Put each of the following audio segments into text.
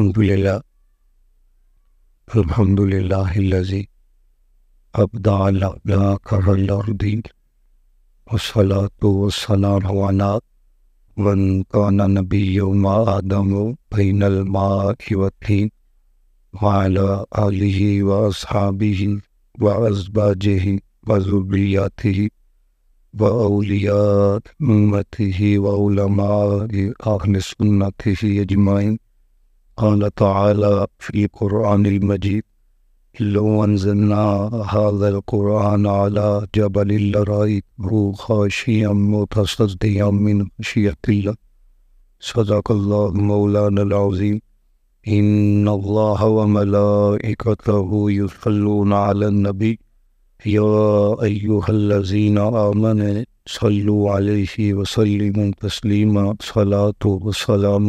अलहमदिल्ला अलहमदिल्लाजी अबदादीन वसला तो वसलाम वन कान नबी आदम फैनल मावतीन वाला अली वसाबी वजबाजे वजुबियाती वलियात उमती वलमा अहल सुन्नत अजमाइन قال تعالى في القرآن المجيد لو أنزلنا هذا القرآن على جبل لرأيته خاشيا متصديا من خشية الله صدق الله مولانا العظيم إن الله وملائكته يصلون على النبي يا أيها الذين آمنوا वसलम तस्लीमा सला तो वसलाम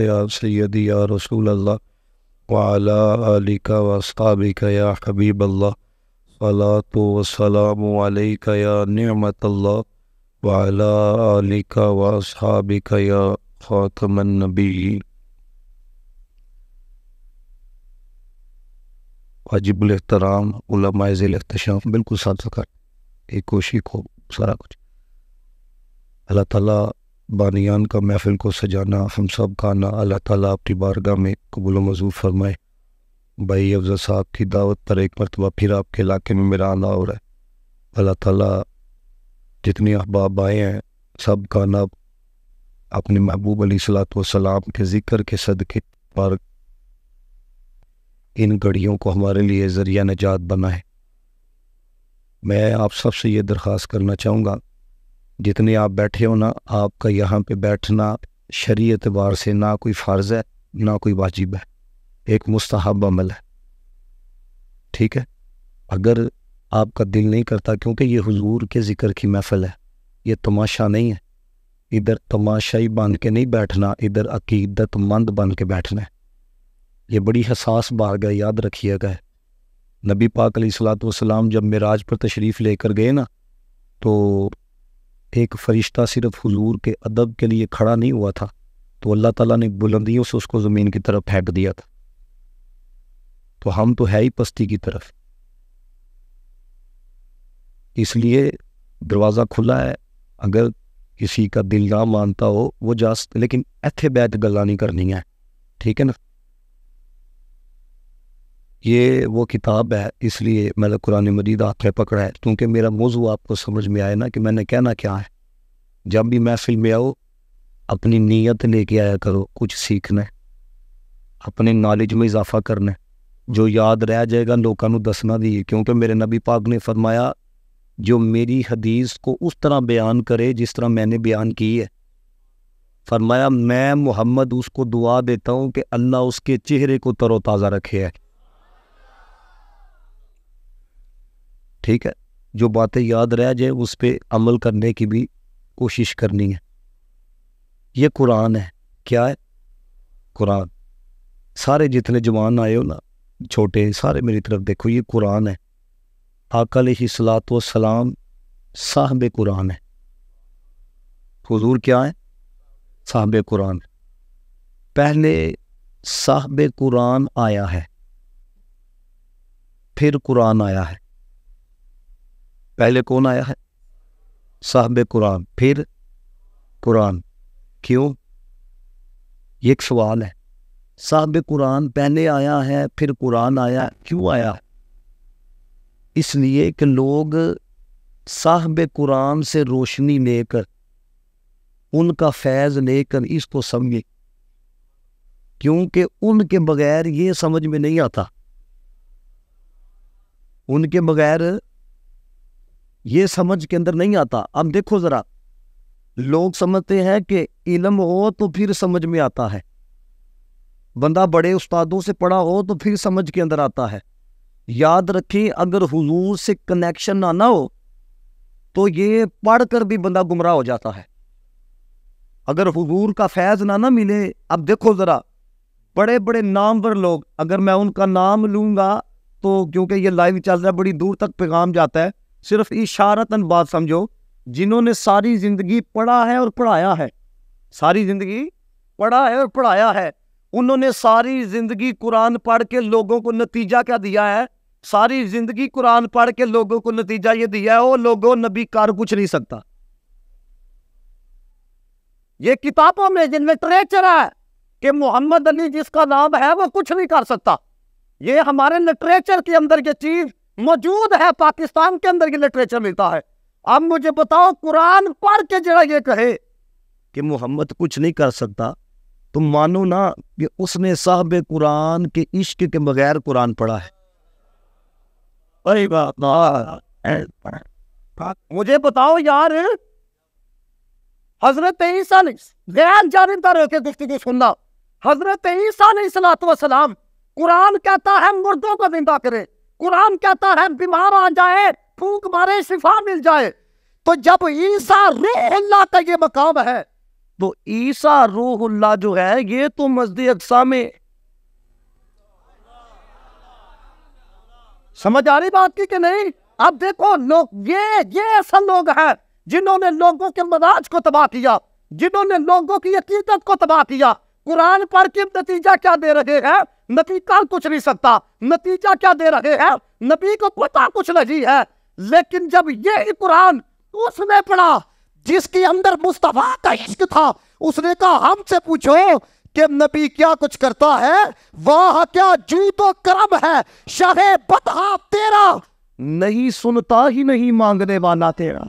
या सैद या रसूल अल्लाह वाला अलिका वस्ताबिका या हबीब अल्लाह सला तो वसलाम या नमत अल्लाह वाला अलिका वस्ताबिका या ख़ातमनबी वाजिबुल एहतराम उलमा ज़िल बिल्कुल साथ सका एक कोशिश हो सारा कुछ अल्लाह ताला बानियान का महफिल को सजाना हम सब का आना अल्लाह ताला आपकी बारगाह में कबूल मजूब फरमाए भाई अफजल साहब की दावत पर एक मरतबा फिर आपके इलाके में मेरा आना हो रहा है अल्लाह ताला जितने अहबाब आए हैं सब का आना अपने महबूब अली सलात के ज़िक्र के सदक़े पर इन घड़ियों को हमारे लिए ज़रिया नजात बनाए मैं आप सबसे ये दरख्वास्त करना चाहूँगा जितने आप बैठे हो ना आपका यहाँ पे बैठना शरी एतबार से ना कोई फ़र्ज़ है ना कोई वाजिब है एक मुस्तहब अमल है ठीक है अगर आपका दिल नहीं करता क्योंकि ये हुजूर के ज़िक्र की महफ़ल है ये तमाशा नहीं है इधर तमाशाई बन के नहीं बैठना इधर अकीदतमंद बन के बैठना है ये बड़ी हसास बारगाह याद रखिएगा नबी पाक सलात वसलाम जब मराज पर तशरीफ़ लेकर गए ना तो एक फ़रिश्ता सिर्फ हुजूर के अदब के लिए खड़ा नहीं हुआ था तो अल्लाह ताला ने बुलंदियों से उसको ज़मीन की तरफ फेंक दिया था तो हम तो है ही पस्ती की तरफ इसलिए दरवाज़ा खुला है अगर किसी का दिल ना मानता हो वो जा लेकिन इतने बैत गल नहीं करनी है ठीक है ना ये वो किताब है इसलिए मैंने कुरान मजीद हाथ में पकड़ा है क्योंकि मेरा मौजू आपको समझ में आया ना कि मैंने कहना क्या है जब भी महफिल में आओ अपनी नीयत लेके आया करो कुछ सीखना है अपने नॉलेज में इजाफा करना है जो याद रह जाएगा लोगों दसना दिए क्योंकि मेरे नबी पाक ने फरमाया जो मेरी हदीस को उस तरह बयान करे जिस तरह मैंने बयान की है फरमाया मैं मोहम्मद उसको दुआ देता हूँ कि अल्लाह उसके चेहरे को तरोताज़ा रखे है ठीक है जो बातें याद रह जाए उस पर अमल करने की भी कोशिश करनी है ये कुरान है क्या है कुरान सारे जितने जवान आए हो ना छोटे सारे मेरी तरफ देखो ये कुरान है आकल सलात सलाम साहब कुरान है हजूर क्या है साहब कुरान पहले साहब कुरान आया है फिर कुरान आया है पहले कौन आया है साहब कुरान फिर कुरान क्यों ये एक सवाल है साहब कुरान पहले आया है फिर कुरान आया क्यों आया इसलिए कि लोग साहब कुरान से रोशनी लेकर उनका फैज़ लेकर इसको समझे क्योंकि उनके बगैर ये समझ में नहीं आता उनके बगैर ये समझ के अंदर नहीं आता अब देखो ज़रा लोग समझते हैं कि इलम हो तो फिर समझ में आता है बंदा बड़े उस्तादों से पढ़ा हो तो फिर समझ के अंदर आता है याद रखें अगर हुजूर से कनेक्शन ना ना हो तो ये पढ़ कर भी बंदा गुमराह हो जाता है अगर हुजूर का फैज़ ना ना मिले अब देखो ज़रा बड़े बड़े नाम पर लोग अगर मैं उनका नाम लूंगा तो क्योंकि ये लाइव चल रहा है बड़ी दूर तक पैगाम जाता है सिर्फ इशारतन बात समझो जिन्होंने सारी जिंदगी पढ़ा है और पढ़ाया है सारी जिंदगी पढ़ा है और पढ़ाया है उन्होंने सारी जिंदगी कुरान पढ़ के लोगों को नतीजा क्या दिया है सारी जिंदगी कुरान पढ़ के लोगों को नतीजा ये दिया है वो लोगों नबी कार कुछ नहीं सकता ये किताबों में जिनमें लिटरेचर है कि मोहम्मद अली जिसका नाम है वो कुछ नहीं कर सकता ये हमारे लिटरेचर के अंदर ये चीज मौजूद है पाकिस्तान के अंदर की लिटरेचर मिलता है अब मुझे बताओ कुरान पढ़ के जरा ये कहे कि मोहम्मद कुछ नहीं कर सकता तुम मानो ना कि उसने साहब कुरान के इश्क के बगैर कुरान पढ़ा है अरे बात ना मुझे बताओ यार हजरत ईसा ने गैर जानबदार होकर गुफ्तु सुनना हजरत ईसा ने सलात वसलाम कुरान कहता है मुर्दों को जिंदा करे कुरान कहता है बीमार आ जाए फूक मारे शिफा मिल जाए तो जब ईसा रूहुल्ला का ये मकाम है तो ईसा रूहुल्ला जो है ये तो मस्जिद अक्सा में समझ आ रही बात की कि नहीं अब देखो लोग ये ये ऐसा लोग हैं जिन्होंने लोगों के मराज को तबाह किया जिन्होंने लोगों की अकीदत को तबाह किया कुरान पर के नतीजा क्या दे रहे हैं नतीजा कुछ नहीं सकता नतीजा क्या दे रहे हैं नबी को पता कुछ नहीं है लेकिन जब ये कुरान उसने पढ़ा जिसके अंदर मुस्तफा का इश्क था उसने कहा हमसे पूछो कि नबी क्या कुछ करता है वाह क्या तो करम है शाह बता तेरा नहीं सुनता ही नहीं मांगने वाला तेरा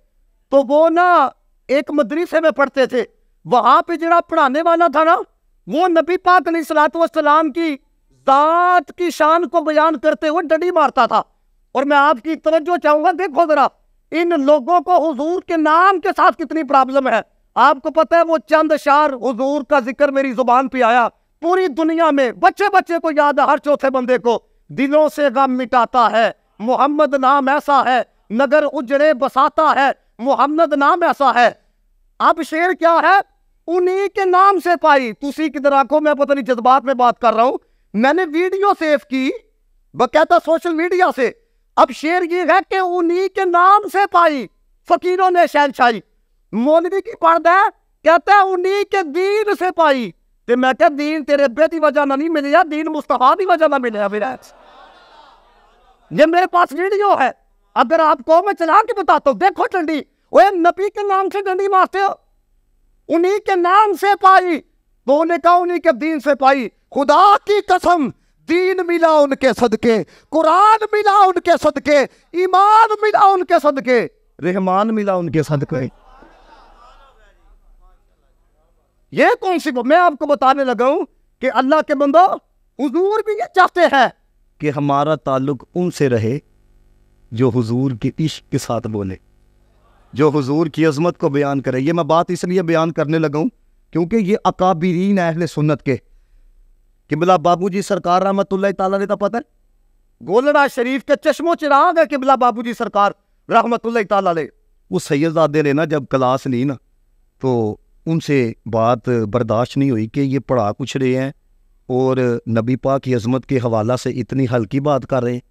तो वो ना एक मदरसे में पढ़ते थे वहाँ पे जरा पढ़ाने वाला था ना वो नबी पाक सलाम की दात की शान को बयान करते हुए डडी मारता था और मैं आपकी तवज्जो चाहूंगा देखो जरा इन लोगों को हुजूर के नाम के साथ कितनी प्रॉब्लम है आपको पता है वो चंद शार हुजूर का जिक्र मेरी जुबान पे आया पूरी दुनिया में बच्चे बच्चे को याद है हर चौथे बंदे को दिलों से गम मिटाता है मोहम्मद नाम ऐसा है नगर उजड़े बसाता है मोहम्मद नाम ऐसा है अब शेर क्या है उन्हीं के नाम से पाई तुसी की आखो मैं पता नहीं जज्बात में बात कर रहा हूं मैंने वीडियो सेव की बकायदा सोशल मीडिया से अब शेर ये है कि उन्हीं के नाम से पाई फकीरों ने शहनशाही मोलवी की पढ़ता है कहता है उन्हीं के दीन से पाई ते मैं क्या दीन तेरे अब्बे की वजह ना नहीं मिले दीन मुस्तफा की वजह ना मिले ये मेरे पास वीडियो है अगर आपको मैं चला के बताता हूँ देखो डंडी वो नबी के नाम से डंडी मारते हो उन्हीं के नाम से पाई तो ने कहा उन्हीं के दीन से पाई खुदा की कसम दीन मिला उनके सदके कुरान मिला उनके सदके ईमान मिला उनके सदके रहमान मिला उनके सदके ये कौन सी मैं आपको बताने लगा हूं कि अल्लाह के बंदो हुजूर भी ये चाहते हैं कि हमारा ताल्लुक उनसे रहे जो हुजूर के इश्क के साथ बोले जो हुजूर की अजमत को बयान करे ये मैं बात इसलिए बयान करने लगा हूँ क्योंकि ये अकाबरीन अहले सुन्नत के किबला बाबू जी सरकार रहमत ने तो पता गोलड़ा शरीफ के चश्मो चिराग है किबला बाबू जी सरकार रहमत ने वो सैयदादे ने ना जब क्लास ली ना तो उनसे बात बर्दाश्त नहीं हुई कि ये पढ़ा कुछ रहे हैं और नबी पाक की अजमत के हवाला से इतनी हल्की बात कर रहे हैं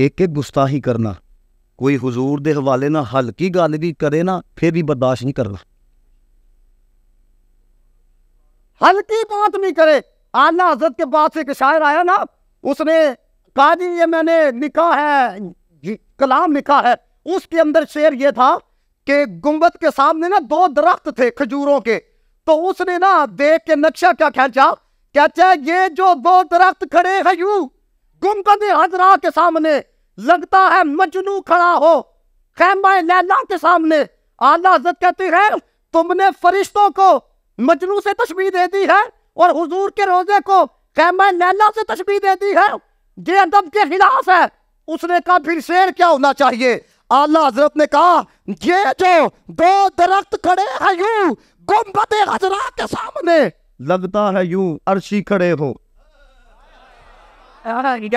एक एक गुस्ताही करना कोई हजूर के हवाले ना हल्की गल भी करे ना फिर भी बर्दाश्त नहीं करना हल्की बात नहीं करे आला हजरत के पास एक शायर आया ना उसने कहा जी ये मैंने लिखा है कलाम लिखा है उसके अंदर शेर ये था कि गुम्बद के सामने ना दो दरख्त थे खजूरों के तो उसने ना देख के नक्शा क्या खेचा कहता ये जो दो दरख्त खड़े हैं यू गुमकद हजरा के सामने लगता है मजनू खड़ा हो खैमा लैला के सामने आला हजरत कहती है तुमने फरिश्तों को मजनू से तस्वीर दे दी है और हुजूर के रोजे को खैमा लैला से तस्वीर दे दी है ये अदब के खिलाफ है उसने कहा फिर शेर क्या होना चाहिए आला हजरत ने कहा ये जो दो दरख्त खड़े हैं यूं गुम्बद हजरा के सामने लगता है यूं अर्शी खड़े हो समझ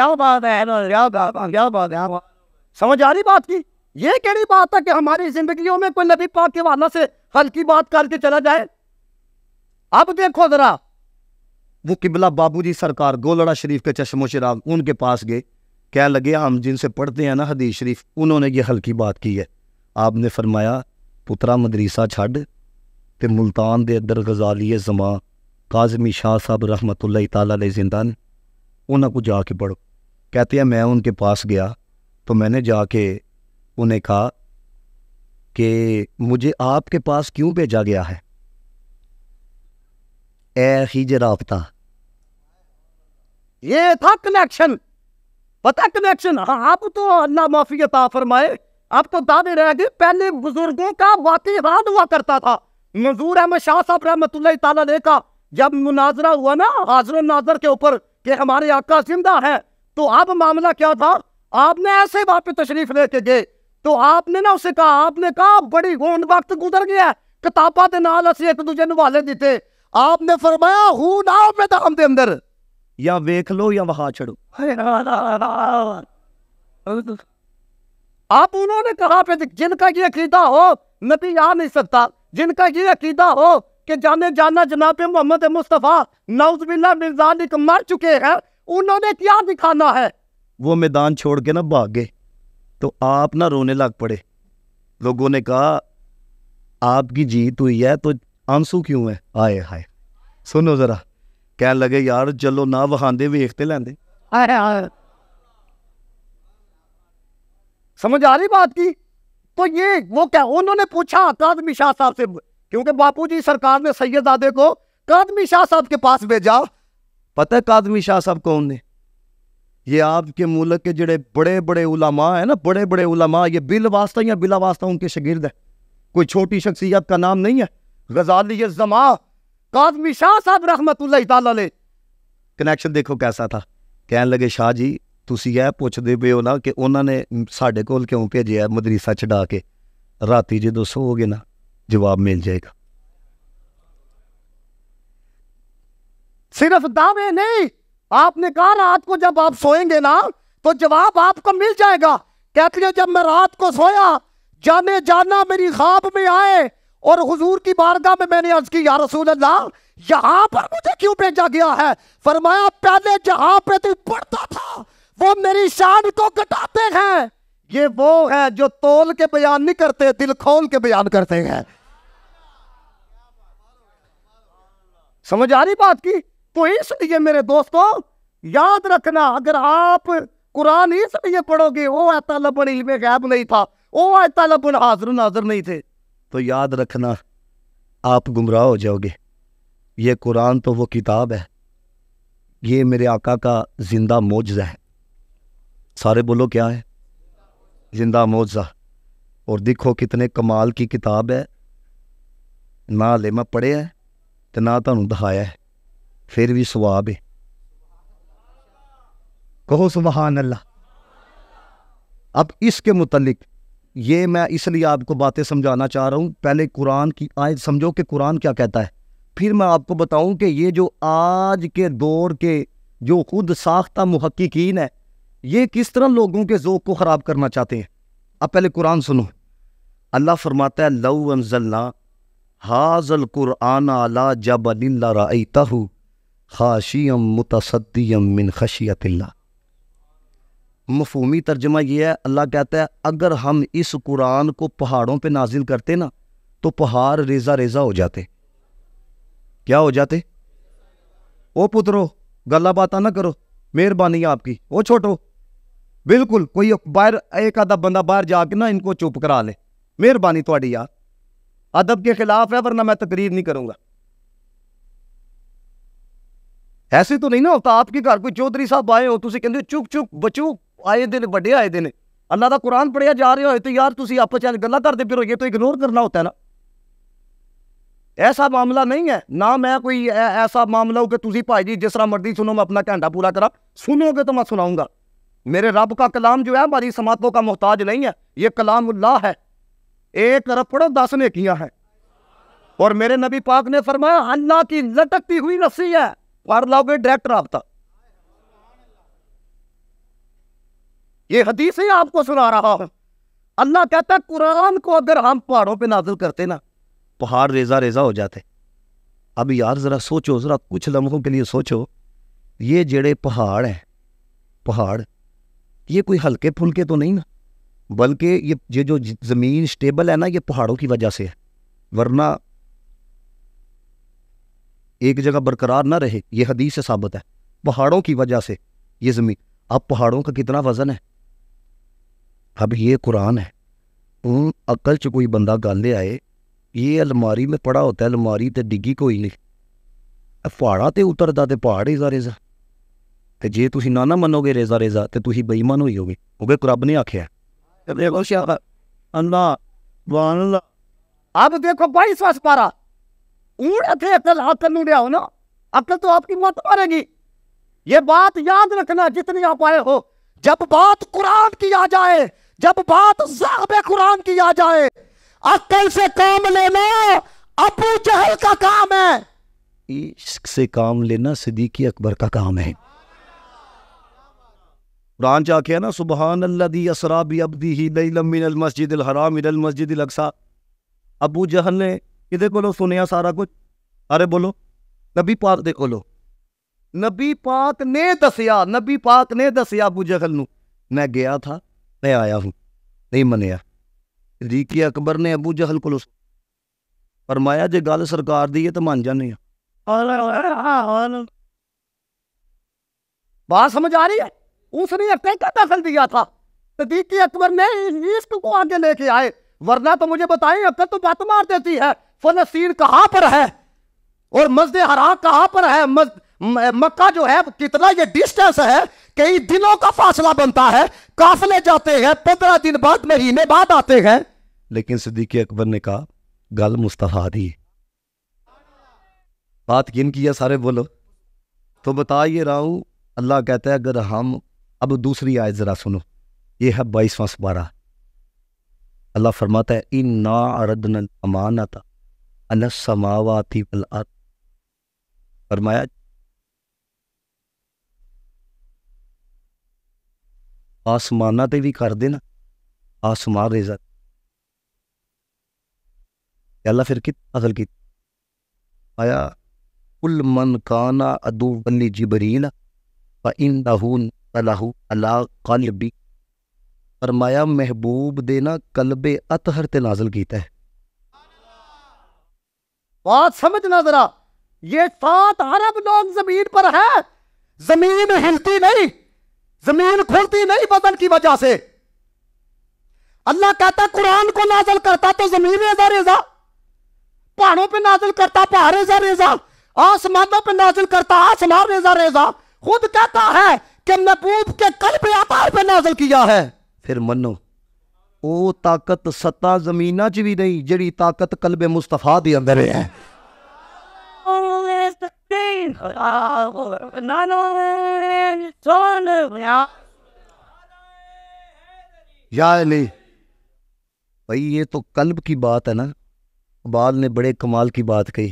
आ रही बात की ये कहनी बात है कि हमारी जिंदगियों में कोई नबी पाक के वाला से हल्की बात करके चला जाए अब देखो जरा वो किबला बाबूजी सरकार गोलड़ा शरीफ के चश्मो शराब उनके पास गए कह लगे हम जिनसे पढ़ते हैं ना हदीस शरीफ उन्होंने ये हल्की बात की है आपने फरमाया पुत्रा मदरीसा छड़ ते मुल्तान दे अंदर गजाली जमा काजमी शाह साहब रहमत तला जिंदा ने उन्हें को जाके पढ़ो कहते हैं मैं उनके पास गया तो मैंने जाके उन्हें कहा कि मुझे आपके पास क्यों भेजा गया है ए खीज ये था कनेक्शन पता कनेक्शन हाँ, आप तो अल्लाह माफी ता फरमाए आप तो दादे रह गए पहले बुजुर्गों का वाकई रान हुआ करता था मंजूर अहमद शाह साहब रहमत का जब मुनाजरा हुआ ना हाजर नाजर के ऊपर कि हमारे आका जिंदा है तो अब मामला क्या था आपने ऐसे बात पे तशरीफ लेके गए तो आपने ना उसे कहा आपने कहा बड़ी गोंद वक्त गुजर गया किताबा के नाल असं एक दूजे नवाले दिते आपने फरमाया हूं ना दाम के अंदर या वेख लो या वहा छड़ो आप उन्होंने कहा जिनका ये अकीदा हो नबी आ नहीं सकता जिनका ये अकीदा हो कि जाने जाना जनाब मोहम्मद मुस्तफ़ा नौजबिल्ला मिर्जानिक मर चुके हैं उन्होंने क्या दिखाना है वो मैदान छोड़ के ना भाग गए तो आप ना रोने लग पड़े लोगों ने कहा आपकी जीत हुई है तो आंसू क्यों है आए हाय सुनो जरा कह लगे यार चलो ना वहांदे वेखते लेंदे समझ आ रही बात की तो ये वो क्या उन्होंने पूछा आकाश मिशा साहब से क्योंकि बापूजी सरकार ने सैयदादे को कादमी शाह साहब के पास भेजा पता है कादमी शाह साहब कौन ने ये आपके मुल्क के जड़े बड़े बड़े उलामा है ना बड़े बड़े उलामा ये बिल वास्ता या बिला वास्ता उनके शगिर्द है कोई छोटी शख्सियत का नाम नहीं है गजाली जमा कादमी शाह साहब रहमत कनैक्शन देखो कैसा था कहने लगे शाह जी तुम ਇਹ ਪੁੱਛਦੇ ਪਏ ਹੋ ਨਾ ਕਿ ਉਹਨਾਂ ਨੇ ਸਾਡੇ ਕੋਲ ਕਿਉਂ ਭੇਜਿਆ ਮਦਰਸਾ ਛਡਾ ਕੇ ਰਾਤੀ ਜਦੋਂ जवाब मिल जाएगा सिर्फ दावे नहीं आपने कहा रात को जब आप सोएंगे ना तो जवाब आपको मिल जाएगा कहते हैं जब मैं रात को सोया जाने जाना मेरी ख्वाब में आए और हुजूर की बारगाह में मैंने अर्ज की या रसूल अल्लाह यहां पर मुझे क्यों भेजा गया है फरमाया पहले जहां पे तू पढ़ता था वो मेरी शान को घटाते हैं ये वो है जो तोल के बयान नहीं करते दिल खोल के बयान करते हैं समझ आ रही बात की तो इसलिए मेरे दोस्तों याद रखना अगर आप कुरान इसलिए पढ़ोगे वो आता तलबन गैब नहीं था वो आता लबन हाजिर नाजर नहीं थे तो याद रखना आप गुमराह हो जाओगे ये कुरान तो वो किताब है ये मेरे आका का जिंदा मोजा है सारे बोलो क्या है जिंदा मोजा और देखो कितने कमाल की किताब है ना हले मैं पढ़िया तो ना तो दिखाया है फिर भी सुब है कहो सुबहान अल्लाह अब इसके मुतलिक ये मैं इसलिए आपको बातें समझाना चाह रहा हूँ पहले कुरान की आयत समझो कि कुरान क्या कहता है फिर मैं आपको बताऊं कि ये जो आज के दौर के जो खुद साख्ता मुहक्कीन है ये किस तरह लोगों के जोक को ख़राब करना चाहते हैं अब पहले कुरान सुनो अल्लाह फरमाता है लऊ अनजल्ला हाजल कुरआन आला जब अलू खाशियम मुतसदियम मिन खशियत मफहूमी तर्जमा यह है अल्लाह कहता है अगर हम इस कुरान को पहाड़ों पे नाजिल करते ना तो पहाड़ रेजा रेजा हो जाते क्या हो जाते ओ पुत्रो गला बात ना करो मेहरबानी आपकी ओ छोटो बिल्कुल कोई बाहर एक अदब बंदा बाहर जाके ना इनको चुप करा ले मेहरबानी थोड़ी यार अदब के खिलाफ है वरना मैं तकरीर नहीं करूंगा ऐसे तो नहीं ना होता आपके घर कोई चौधरी साहब आए हो तुम कहते चुप चुप बचो आए दिन बड़े आए दिन अल्लाह का कुरान पढ़िया जा रहे हो तो यार तुम आप चाहे गला करते फिर ये तो इग्नोर करना होता है ना ऐसा मामला नहीं है ना मैं कोई ऐसा मामला हो कि तुम भाई जी जिस तरह मर्जी सुनो मैं अपना घंटा पूरा करा सुनोगे तो मैं सुनाऊंगा मेरे रब का कलाम जो है हमारी समातों का मोहताज नहीं है ये उल्लाह है एक अरब पढ़ो दस ने किया है और मेरे नबी पाक ने फरमाया अल्लाह की लटकती हुई रस्सी है पर लाओगे डायरेक्ट रबता ये हदीस ही आपको सुना रहा हूं अल्लाह कहता है कुरान को अगर हम पहाड़ों पे नाजिल करते ना पहाड़ रेजा रेजा हो जाते अब यार ज़रा सोचो ज़रा कुछ लम्हों के लिए सोचो ये जेड़े पहाड़ हैं पहाड़ ये कोई हल्के फुलके तो नहीं ना बल्कि ये ये जो ज़मीन स्टेबल है ना ये पहाड़ों की वजह से है वरना एक जगह बरकरार ना रहे ये हदीस से साबित है पहाड़ों की वजह से ये ज़मीन अब पहाड़ों का कितना वज़न है अब ये कुरान है उन अकल च कोई बंदा गल आए ये अलमारी में पड़ा होता है अलमारी तो डिगी कोई नहीं पहाड़ा तो उतरता तो पहाड़ ही जा रेजा ਤੇ ਜੇ ਤੁਸੀਂ ਨਾ ਨਾ ਮੰਨੋਗੇ ਰੇਜ਼ਾ ਰੇਜ਼ਾ ਤੇ ਤੁਸੀਂ ਬੇਈਮਾਨ ਹੋਈ ਹੋਗੇ ਹੋਗੇ ਰੱਬ ਨੇ ਆਖਿਆ देखो अब देखो बाईस वर्ष पारा ऊँट थे अकल अकल नहीं हो ना अकल तो आपकी मत मारेगी ये बात याद रखना जितने आप आए हो जब बात कुरान की आ जाए जब बात जहब कुरान की आ जाए अक्ल से काम लेना अबू जहल का काम है इश्क से काम लेना सिद्दीकी अकबर का काम है कुरान चा के ना सुबहान अल्लादी असरा भी अबदी ही लमिन मस्जिद हराम इल मस्जिद अक्सा अबू जहल ने किदे को सुनया सारा कुछ अरे बोलो नबी पाक दे को नबी पाक ने दसिया नबी पाक ने दसिया अबू जहल न मैं गया था मैं आया हूं नहीं मनिया रीकी अकबर ने अबू जहल को फरमाया जे गल सरकार दी है तो मान जाने बात समझ आ रही है उसने अटैक का दखल दिया था सदीक अकबर ने इश्क को आगे लेके आए वरना तो मुझे बताए अक्सर तो बात मार देती है फलस्तीन कहाँ पर है और मस्जिद हरा कहाँ पर है मज... मक्का जो है कितना ये डिस्टेंस है कई दिनों का फासला बनता है काफले जाते हैं पंद्रह दिन बाद महीने बाद आते हैं लेकिन सिद्दीकी अकबर ने कहा गल मुस्तफा दी बात किन की है सारे बोलो तो बताइए ये अल्लाह कहता है अगर हम अब दूसरी आयत ज़रा सुनो ये है बाईसवां सपारा अल्लाह फरमाता है इन ना अरदन अमानत अनसमावाती वलअत फरमाया आसमाना ते भी कर देना आसमान रेजा अल्लाह फिर कित असल की आया कुल मन काना अदू वली जिबरील इन दाहून अलाहू अल्लाह अला कालबी फरमाया महबूब देना कलबे अतहर ते नाजल कीता है बात समझना जरा ये सात अरब लोग जमीन पर है जमीन हिलती नहीं जमीन खुलती नहीं वजन की वजह से अल्लाह कहता कुरान को नाजल करता तो जमीन रेजा रेजा पहाड़ों पे नाजल करता पहाड़ रेजा रेजा आसमानों पे नाजल करता आसमान रेजा रेजा खुद कहता है कि महबूब के कल पे आपार पे नाजल किया है फिर मनो ओ ताकत सत्ता ਜ਼ਮੀਨਾਂ 'ਚ ਵੀ ਨਹੀਂ ਜਿਹੜੀ ਤਾਕਤ ਕਲਬੇ ਮੁਸਤਫਾ ਦੇ ਅੰਦਰ ਹੈ ਯਾ भाई ये तो कल्ब की बात है ना बाल ने बड़े कमाल की बात कही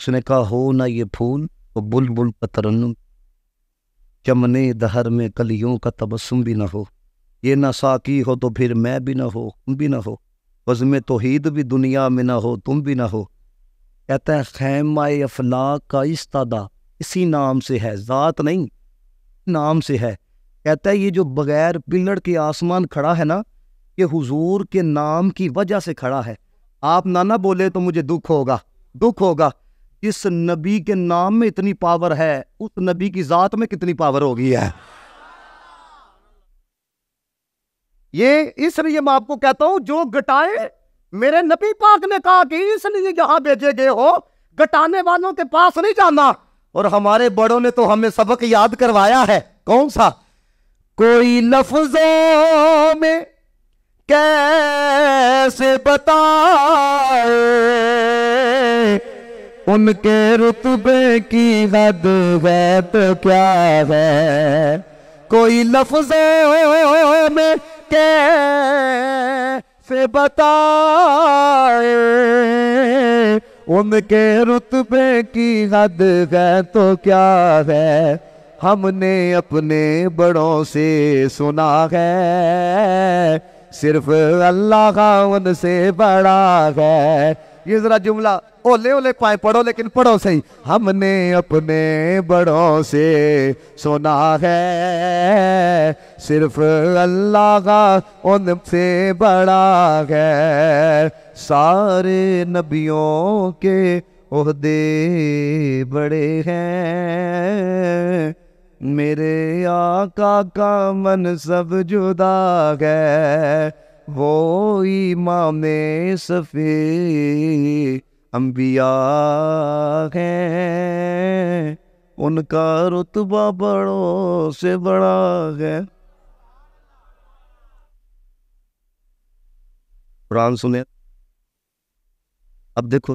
उसने कहा हो ना ये फूल और बुलबुल पतरन चमने दहर में कलियों का तबस्सुम भी ना हो ये न साकी हो तो फिर मैं भी ना हो तुम भी ना हो वज़म तोहीद भी दुनिया में ना हो तुम भी ना हो कहता है खैमाए अफलाक का इस्तादा इसी नाम से है ज़ात नहीं नाम से है कहते हैं ये जो बग़ैर पिलड़ के आसमान खड़ा है ना ये हुजूर के नाम की वजह से खड़ा है आप ना ना बोले तो मुझे दुख होगा दुख होगा इस नबी के नाम में इतनी पावर है उस नबी की जात में कितनी पावर हो गई है ये इसलिए मैं आपको कहता हूं जो घटाए मेरे नबी पाक ने कहा कि इसलिए जहां भेजे गए हो घटाने वालों के पास नहीं जाना और हमारे बड़ों ने तो हमें सबक याद करवाया है कौन सा कोई लफ्जों में कैसे बताए उनके रुतबे की हद है तो क्या है कोई लफ्ज में कैसे बताए उनके रुतबे की हद है तो क्या है हमने अपने बड़ों से सुना है सिर्फ अल्लाह का उनसे बड़ा है ये जरा जुमला ओले ओले पाए पढ़ो लेकिन पढ़ो सही हमने अपने बड़ों से सुना है सिर्फ अल्लाह का उनसे बड़ा है सारे नबियों के ओहदे बड़े हैं मेरे आका का मन सब जुदा है वो इमाम सफ़ी अम्बिया हैं उनका रुतबा बड़ों से बड़ा है कुरान सुने अब देखो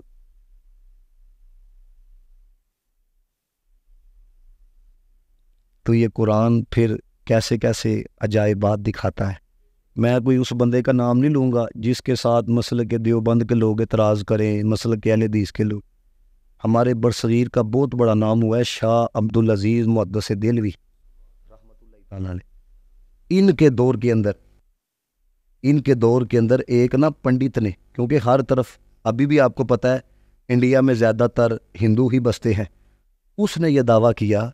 तो ये कुरान फिर कैसे कैसे अजायबात दिखाता है मैं कोई उस बंदे का नाम नहीं लूँगा जिसके साथ मसल के देवबंद के लोग एतराज़ करें मसल के अहलदीस के लोग हमारे बरसगीर का बहुत बड़ा नाम हुआ है शाह अब्दुल अजीज़ मुद्दस दिलवी इनके दौर के अंदर इनके दौर के अंदर एक ना पंडित ने क्योंकि हर तरफ अभी भी आपको पता है इंडिया में ज़्यादातर हिंदू ही बसते हैं उसने ये दावा किया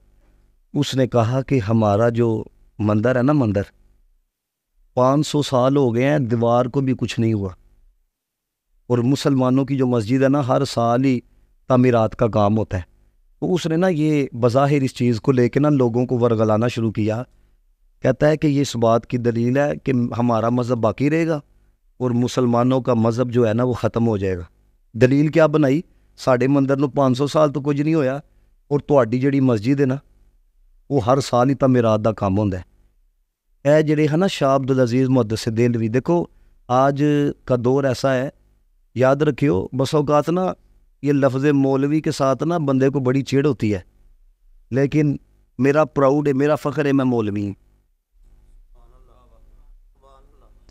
उसने कहा कि हमारा जो मंदिर है ना मंदिर पाँच सौ साल हो गए हैं दीवार को भी कुछ नहीं हुआ और मुसलमानों की जो मस्जिद है ना हर साल ही तमीरात का काम होता है तो उसने ना ये बज़ाहिर इस चीज़ को लेके ना लोगों को वरगलाना शुरू किया कहता है कि ये इस बात की दलील है कि हमारा मज़हब बाकी रहेगा और मुसलमानों का मज़हब जो है ना वो ख़त्म हो जाएगा दलील क्या बनाई साढ़े मंदिर में पाँच ਸਾਲ ਤੋਂ ਕੁਝ ਨਹੀਂ ਹੋਇਆ ਔਰ ਤੁਹਾਡੀ ਜਿਹੜੀ मस्जिद है ना वो हर साल ही तमीरात का काम ਕੰਮ है जड़े है ना शाह अब्दुल अजीज़ मुहदस देलवी देखो आज का दौर ऐसा है याद रखियो बसौकात ना ये लफ्ज़ मौलवी के साथ ना बंदे को बड़ी चिड़ होती है लेकिन मेरा प्राउड है मेरा फ़ख्र है मैं मौलवी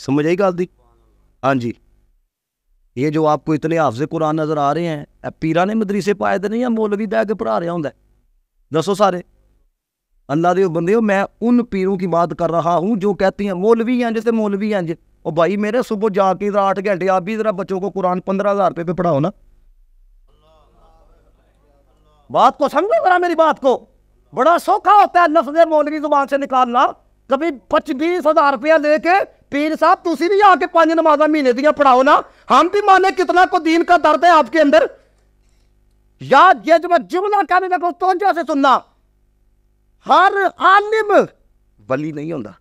समझ आई गल दी हाँ जी ये जो आपको इतने हाफजे कुरान नज़र आ रहे हैं पीरा ने मदरसे पाए थे नहीं या मौलवी बह के पढ़ा रहा होंगे दसो सारे अल्लाह के बंदे हो मैं उन पीरों की बात कर रहा हूँ जो कहती हैं मौलवी हैं जैसे मौलवी हैं जी और भाई मेरे सुबह जाके जरा आठ घंटे आप भी जरा बच्चों को कुरान पंद्रह हज़ार रुपये पे पढ़ाओ ना बात को समझो जरा मेरी बात को बड़ा सौखा होता है लफ्ज मौलवी जुबान से निकालना कभी पच्चीस हजार रुपया लेके पीर साहब तुम भी आके पांच नमाजा महीने दिया पढ़ाओ ना हम भी माने कितना को दीन का दर्द है आपके अंदर याद ये जो मैं जुमला कहने लगो तो से सुनना ਹਰ ਆਲਿਮ ਵਲੀ ਨਹੀਂ ਹੁੰਦਾ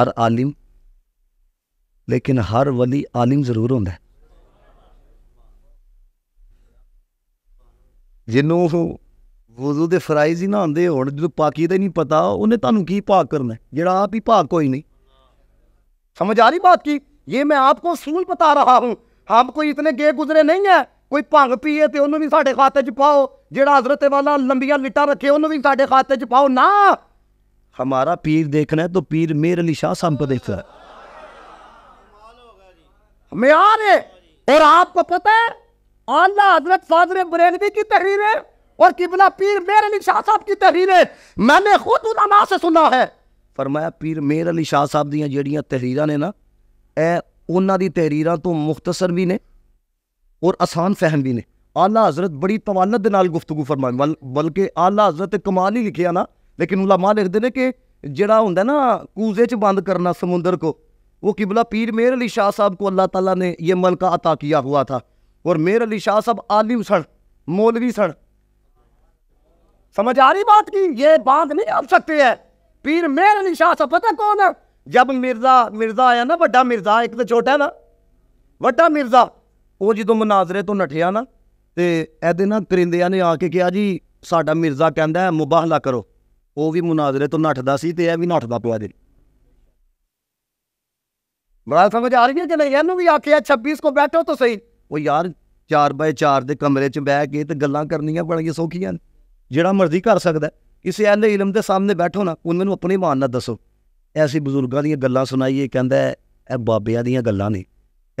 ਹਰ ਆਲਿਮ ਲੇਕਿਨ ਹਰ ਵਲੀ ਆਲਿਮ ਜ਼ਰੂਰ ਹੁੰਦਾ ਜਿਹਨੂੰ ਵਜ਼ੂ ਦੇ ਫਰਾਈਜ਼ ਹੀ ਨਾ ਹੁੰਦੇ ਹੋਣ ਜਦੋਂ ਪਾਕੀ ਦਾ ਨਹੀਂ ਪਤਾ ਉਹਨੇ ਤੁਹਾਨੂੰ ਕੀ ਪਾਕ ਕਰਨਾ ਜਿਹੜਾ ਆਪ ਹੀ ਪਾਕ ਕੋਈ ਨਹੀਂ ਸਮਝ ਆ ਰਹੀ ਬਾਤ ਕੀ ਇਹ ਮੈਂ ਆਪ ਕੋ ਸੂਲ ਬਤਾ ਰਹਾ ਹਾਂ ਹਮ ਕੋਈ ਇਤਨੇ ਗੇ ਗੁਜ਼ਰੇ ਨਹੀਂ ਹੈ ਕੋਈ ਭੰਗ ਪੀਏ ਤੇ ਉਹਨੂੰ ਵੀ ਸਾਡੇ ਖਾਤੇ ਚ ਪਾਓ ਜਿਹੜਾ हजरत वाला लंबिया लिटा रखे ਉਹਨੂੰ ਵੀ ਸਾਡੇ ਖਾਤੇ 'ਚ ਪਾਓ ਨਾ हमारा पीर देखना है तो पीर मेर अली शाह साहब देखता है हमें और आपको पता है आला हजरत फाजर बरेलवी की तहरीरें और किबला पीर मेर अली शाह साहब की तहरीरें मैंने खुद उलमा से सुना है फरमाया पीर मेर अली शाह साहब दियाँ जड़ियाँ तहरीर ने ना ए उन्होंने तहरीर तो मुख्तसर भी ने और आसान फहम भी ने आला हज़रत बड़ी तवानत गुफ्तगु फरमाए बल्कि आला हज़रत कमाल ही लिखिया ना लेकिन उलामा लिखते ने कि जड़ा होंगे ना कूजे च बंद करना समुंदर को वो किबला पीर मेर अली शाह साहब को अल्लाह तला ने यह मलका अता किया हुआ था और मेहर अली शाह साहब आलिम सण मौलवी सण समझ आ रही बात की ये बांध नहीं आप सकते हैं पीर मेर अली शाह साहब पता कौन है जब मिर्जा मिर्जा आया ना व्डा मिर्जा एक तो छोटा ना व्डा मिर्जा वो जो मुनाजरे तो नठिया ना ਤੇ ਇਹਦੇ ਨਾਲ ਕਰਿੰਦਿਆਂ ਨੇ ਆ ਕੇ ਕਿਹਾ ਜੀ ਸਾਡਾ ਮਿਰਜ਼ਾ ਕਹਿੰਦਾ ਮੁਬਾਹਲਾ ਕਰੋ ਉਹ ਵੀ ਮੁਨਾਜ਼ਰੇ ਤੋਂ ਨੱਠਦਾ ਸੀ ਤੇ ਇਹ ਵੀ ਨੱਠਦਾ ਪਿਆ ਜੀ ਬੜਾ ਸਮਝ ਆ ਰਹੀ ਹੈ ਨਹੀਂ ਇਹਨੂੰ ਵੀ ਆਖਿਆ 26 ਕੋ ਬੈਠੋ ਤਾਂ ਸਹੀ ਉਹ ਯਾਰ 4 4 ਦੇ ਕਮਰੇ 'ਚ ਬਹਿ ਕੇ ਤੇ ਗੱਲਾਂ ਕਰਨੀਆਂ ਬੜੀਆਂ ਸੌਖੀਆਂ ਜਿਹੜਾ ਮਰਜ਼ੀ ਕਰ ਸਕਦਾ ਕਿਸੇ ਐਲੇ ਇਲਮ ਦੇ ਸਾਹਮਣੇ ਬੈਠੋ ਨਾ ਉਹਨਾਂ ਨੂੰ ਆਪਣੀ ਮਾਨ ਨਾਲ ਦੱਸੋ ਐਸੀ ਬਜ਼ੁਰਗਾਂ ਦੀਆਂ ਗੱਲਾਂ ਸੁਣਾਈਏ ਕਹਿੰਦਾ ਇਹ ਬਾਬਿਆਂ ਦੀਆਂ ਗੱਲਾਂ ਨੇ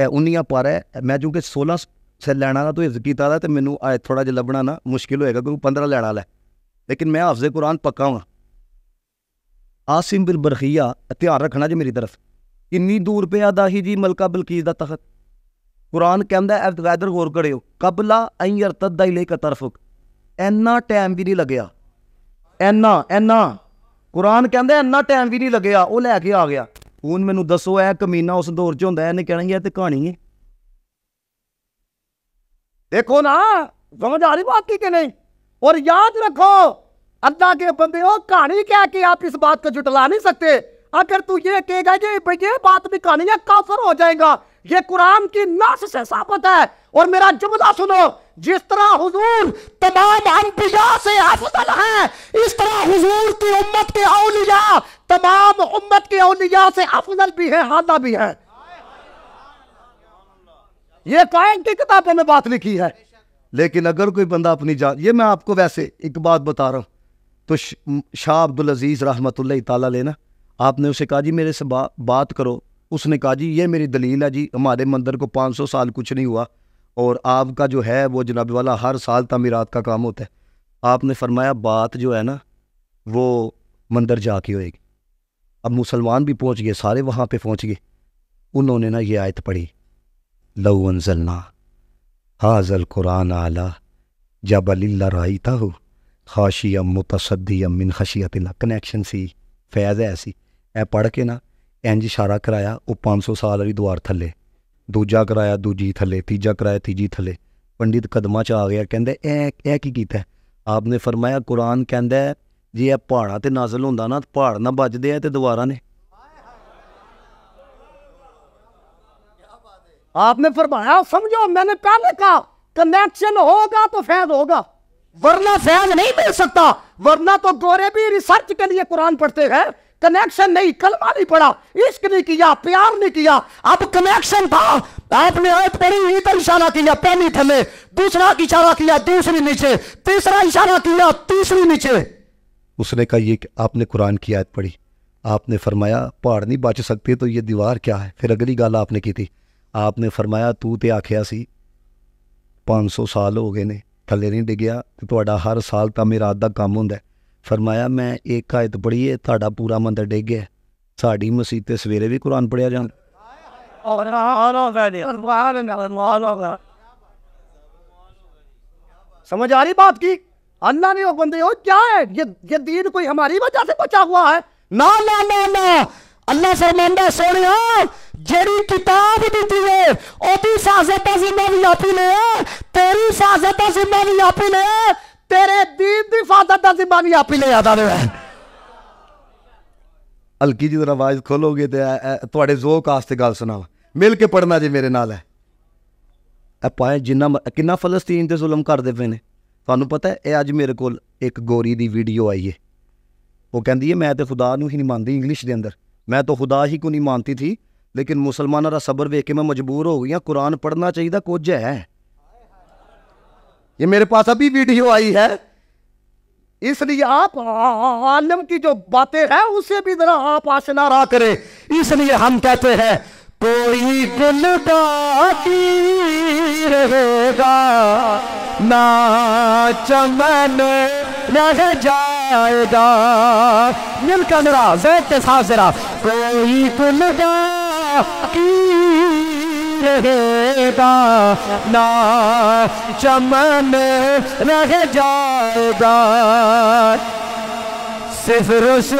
ਇਹ ਉਨੀਆਂ ਪਰ ਹੈ ਮੈਂ ਜੋ ਕਿ 16 ਸੇ ਲੈਣਾ ਨਾ ਤੂੰ ਹਿਫਜ਼ ਕੀਤਾ ਦਾ ਤੇ ਮੈਨੂੰ ਆਇਤ ਥੋੜਾ ਜਿਹਾ ਲੱਭਣਾ ਨਾ ਮੁਸ਼ਕਿਲ ਹੋਏਗਾ ਕਿਉਂਕਿ 15 ਲੈਣਾ ਲੈ ਲੇਕਿਨ ਮੈਂ ਹਾਫਜ਼ੇ ਕੁਰਾਨ ਪੱਕਾ ਹਾਂ ਆਸਿਮ ਬਿਲ ਬਰਖੀਆ ਧਿਆਨ ਰੱਖਣਾ ਜੀ ਮੇਰੀ ਤਰਫ ਇੰਨੀ ਦੂਰ ਪਿਆ ਦਾਹੀ ਜੀ ਮਲਕਾ ਬਲਕੀਸ ਦਾ ਤਖਤ ਕੁਰਾਨ ਕਹਿੰਦਾ ਐ ਵੈਦਰ ਹੋਰ ਕਰਿਓ ਕਬਲਾ ਅਨ ਯਰਤਦ ਇਲੇਕ ਤਰਫਕ ਐਨਾ ਟਾਈਮ ਵੀ ਨਹੀਂ ਲੱਗਿਆ ਐਨਾ ਐਨਾ ਕੁਰਾਨ ਕਹਿੰਦਾ ਐਨਾ ਟਾਈਮ ਵੀ ਨਹੀਂ ਲੱਗਿਆ ਉਹ ਲੈ ਕੇ ਆ ਗਿਆ ਹੁਣ ਮੈਨੂੰ ਦੱਸੋ ਐ ਕਮੀਨਾ ਉਸ ਦੌਰ 'ਚ ਹੁੰਦਾ ਐ ਨੇ ਕਹਿਣਗੇ ਤੇ ਕਹਾਣੀ ਐ देखो ना समझ आ रही बात की नहीं और याद रखो अल्लाह के बंदे हो कहानी क्या कि आप इस बात को जुटला नहीं सकते अगर तू ये कहेगा ये ये बात भी कहानी है काफर हो जाएगा ये कुरान की नस से साबित है और मेरा जुमला सुनो जिस तरह हुजूर तमाम अंबिया से अफजल हैं इस तरह हुजूर की उम्मत के औलिया तमाम उम्मत के औलिया से अफजल भी है हादा भी है ये कायम की किताबों में बात लिखी है लेकिन अगर कोई बंदा अपनी जान ये मैं आपको वैसे एक बात बता रहा हूँ तो शाह अब्दुल अजीज़ रहमत ताला लेना आपने उसे कहा जी मेरे से बा, बात करो उसने कहा जी ये मेरी दलील है जी हमारे मंदिर को 500 साल कुछ नहीं हुआ और आपका जो है वो जनाब वाला हर साल तमीरात का काम होता है आपने फरमाया बात जो है ना वो मंदिर जाके होएगी अब मुसलमान भी पहुँच गए सारे वहाँ पर पहुँच गए उन्होंने ना ये आयत पढ़ी لو انزلنا هذا القرآن على جبل لرأيته خاشیا متصدیا من خشیت اللہ ਕਨੈਕਸ਼ਨ ਸੀ ਫੈਜ਼ ਐ ਸੀ ਇਹ ਪੜ ਕੇ ਨਾ ਇੰਜ ਇਸ਼ਾਰਾ ਕਰਾਇਆ ਉਹ 500 ਸਾਲ ਵਾਲੀ ਦੀਵਾਰ ਥੱਲੇ ਦੂਜਾ ਕਰਾਇਆ ਦੂਜੀ ਥੱਲੇ ਤੀਜਾ ਕਰਾਇਆ ਤੀਜੀ ਥੱਲੇ ਪੰਡਿਤ ਕਦਮਾਂ 'ਚ ਆ ਗਿਆ ਕਹਿੰਦੇ ਇਹ ਇਹ ਕੀ ਕੀਤਾ ਆਪਨੇ ਫਰਮਾਇਆ ਕੁਰਾਨ ਕਹਿੰਦਾ ਜੇ ਇਹ ਪਹਾੜਾਂ ਤੇ ਨਾਜ਼ਲ ਹੁੰਦਾ ਨਾ ਪਹਾੜ ਨਾ ਵੱਜਦੇ ਆ ਤੇ ਦੀਵਾਰਾਂ ਨੇ आपने फरमाया समझो मैंने पहले कहा कनेक्शन होगा तो फैज होगा वरना फैज नहीं मिल सकता वरना तो गोरे भी रिसर्च के लिए कुरान पढ़ते हैं कनेक्शन नहीं कलमा नहीं पड़ा इश्क नहीं किया प्यार नहीं किया अब कनेक्शन था आपने इशारा किया पहली थमे दूसरा इशारा किया दूसरी नीचे तीसरा इशारा किया तीसरी नीचे उसने कहा कि आपने कुरान की आयत पढ़ी आपने फरमाया पहाड़ नहीं बच सकती तो ये दीवार क्या है फिर अगली गाल आपने की थी ਆਪ ਨੇ ਫਰਮਾਇਆ ਤੂੰ ਤੇ ਆਖਿਆ ਸੀ 500 ਸਾਲ ਹੋ ਗਏ ਨੇ ਥੱਲੇ ਨਹੀਂ ਡਿੱਗਿਆ ਤੇ ਤੁਹਾਡਾ ਹਰ ਸਾਲ ਤਾਂ ਮੇਰਾ ਦਾ ਕੰਮ ਹੁੰਦਾ ਫਰਮਾਇਆ ਮੈਂ ਇੱਕ ਆਇਤ ਪੜ੍ਹੀ ਏ ਤੁਹਾਡਾ ਪੂਰਾ ਮੰਦਰ ਡਿੱਗ ਗਿਆ ਸਾਡੀ ਮਸਜਿਦ ਤੇ ਸਵੇਰੇ ਵੀ ਕੁਰਾਨ ਪੜਿਆ ਜਾਂਦਾ ਔਰ ਆਲਾ ਫੈਦੇ ਅਰਬਾਨ ਅਲਮਾਲਾ समझ आ रही बात की अल्लाह ने वो बंदे हो क्या है ये ये दीन कोई हमारी वजह से बचा हुआ है ना ना ना ना अल्लाह फरमांदा सोने जेड़ी किताब दी ਉਹਦੀ ਸਾਜ਼ਤ ਜ਼ਿੰਮਾ ਵੀ ਆਪੀ ਲਿਆ ਤੇਰੀ ਸਾਜ਼ਤ ਜ਼ਿੰਮਾ ਵੀ ਆਪੀ ਲੈ ਤੇਰੇ ਦੀਨ ਦੀ ਫਾਜ਼ਤ ਦਾ ਜ਼ਿੰਮਾ ਵੀ ਆਪੀ ਲਿਆ ਦਾ ਵੇ ਹਲਕੀ ਜਿਹੀ ਆਵਾਜ਼ ਖੋਲੋਗੇ ਤੇ ਤੁਹਾਡੇ ਜ਼ੋਕ ਆਸਤੇ ਗੱਲ ਸੁਣਾਵਾ ਮਿਲ ਕੇ ਪੜਨਾ ਜੇ ਮੇਰੇ ਨਾਲ ਹੈ ਇਹ ਪਾਏ ਜਿੰਨਾ ਕਿੰਨਾ ਫਲਸਤੀਨ ਤੇ ਜ਼ੁਲਮ ਕਰਦੇ ਪਏ ਨੇ ਤੁਹਾਨੂੰ ਪਤਾ ਹੈ ਇਹ ਅੱਜ ਮੇਰੇ ਕੋਲ ਇੱਕ ਗੋਰੀ ਦੀ ਵੀਡੀਓ ਆਈ ਹੈ ਉਹ ਕਹਿੰਦੀ ਹੈ ਮੈਂ ਤੇ ਖੁਦਾ ਨੂੰ ਹੀ ਨਹੀਂ ਮੰਨਦੀ ਇੰਗਲਿਸ਼ ਦੇ ਅੰਦਰ ਮੈਂ ਤਾਂ ਖੁਦਾ ਹੀ ਕੋ ਨਹੀਂ ਮੰਨਤੀ ਥੀ लेकिन ਮੁਸਲਮਾਨਾਂ का सबर ਵੇਖ मैं मजबूर हो ਹੋ ਗਿਆ कुरान पढ़ना चाहिए कुछ है ये मेरे पास अभी वीडियो आई है इसलिए आप आलम की जो बातें हैं उसे भी जरा आप आशना रहा करें इसलिए हम कहते हैं कोई दिल का रहेगा ना चमन रह जाएगा मिलकर मेरा जरा जैसे साफ जरा कोई दिल का रहेगा ना चमन रह जाएगा सिर्फ रुस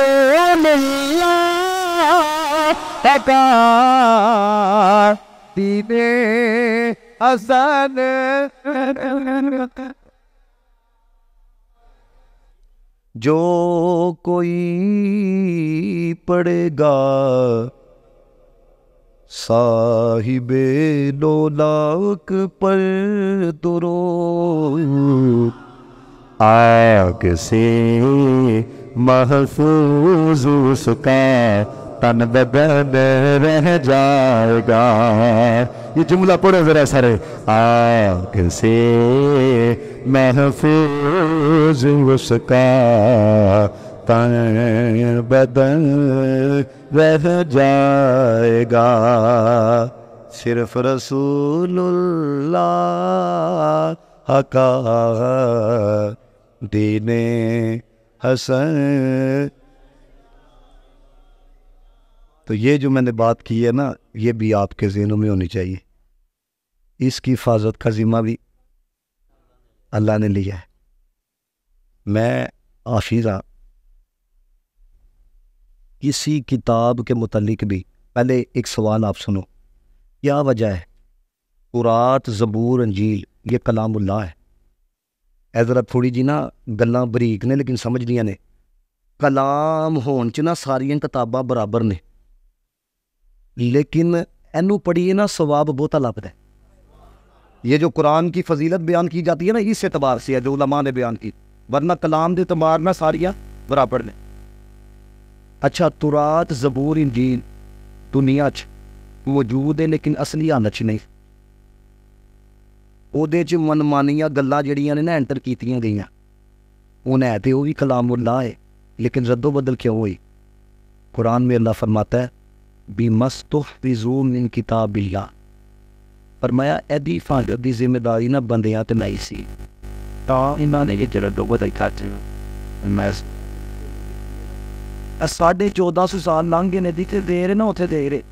नहीं सरकार दीने हसन जो कोई पड़ेगा साहिबे नो नाक पर तुरो तो आग से महफूज उसका तन बंद रह जाएगा ये जुमला पढ़ो जरा सर आग से महफूज उसका तन बदन रह जाएगा सिर्फ रसूलुल्लाह का दीने हसन तो ये जो मैंने बात की है ना ये भी आपके जहनों में होनी चाहिए इसकी हिफाजत का ज़िम्मा भी अल्लाह ने लिया है मैं आशीरा हाँ, किसी किताब के मतलब भी पहले एक सवाल आप सुनो क्या वजह है कुरात ज़बूर अंजील ये कलामुल्ला है ऐसा थोड़ी जी ना गल् बरीक ने लेकिन समझ लिया ने कलाम होने ना सारिया किताबा बराबर ने लेकिन एनू पढ़िए ना स्वाब बहुता लभद है ये जो कुरान की फजीलत बयान की जाती है ना इस एतबार से है जो उलमा ने बयान की वरना कलाम के एतबार तो ना सारिया बराबर ने अच्छा तुरात जबूर इंजीन दुनिया च वजूद है लेकिन असली हालत नहीं मनमानिया ਚ ਮਨਮਾਨੀਆਂ ਗੱਲਾਂ ਜਿਹੜੀਆਂ ਨੇ है तो ਕੀਤੀਆਂ ਗਈਆਂ ਉਹਨੇ ਤੇ ਉਹ ਵੀ ਕਲਾਮੁੱਲਾ ਹੈ ਲੇਕਿਨ ਰੱਦੋ ਬਦਲ ਕਿਉਂ ਹੋਈ ਕੁਰਾਨ ਮੇ बी मस्तुफिजू मिन किताबिल्ला फरमाया ਇਹਦੀ ਫਾਂਜਤ ਦੀ ਜ਼ਿੰਮੇਵਾਰੀ ਨਾ ਬੰਦਿਆਂ ਤੇ ਨਹੀਂ ਸੀ ਤਾਂ ਇਹਨਾਂ ਨੇ ਇਹ ਜਿਹੜਾ ਦੋਗੋ ਦਾ ਇਕਾਚ ਮੈਂ ਸਾਢੇ 1400 ਸਾਲ ਲੰਘ ਗਏ ਨੇ ਦਿੱਤੇ ਦੇ ਰਹੇ ਨਾ ਉੱਥੇ ਦੇ ਰਹੇ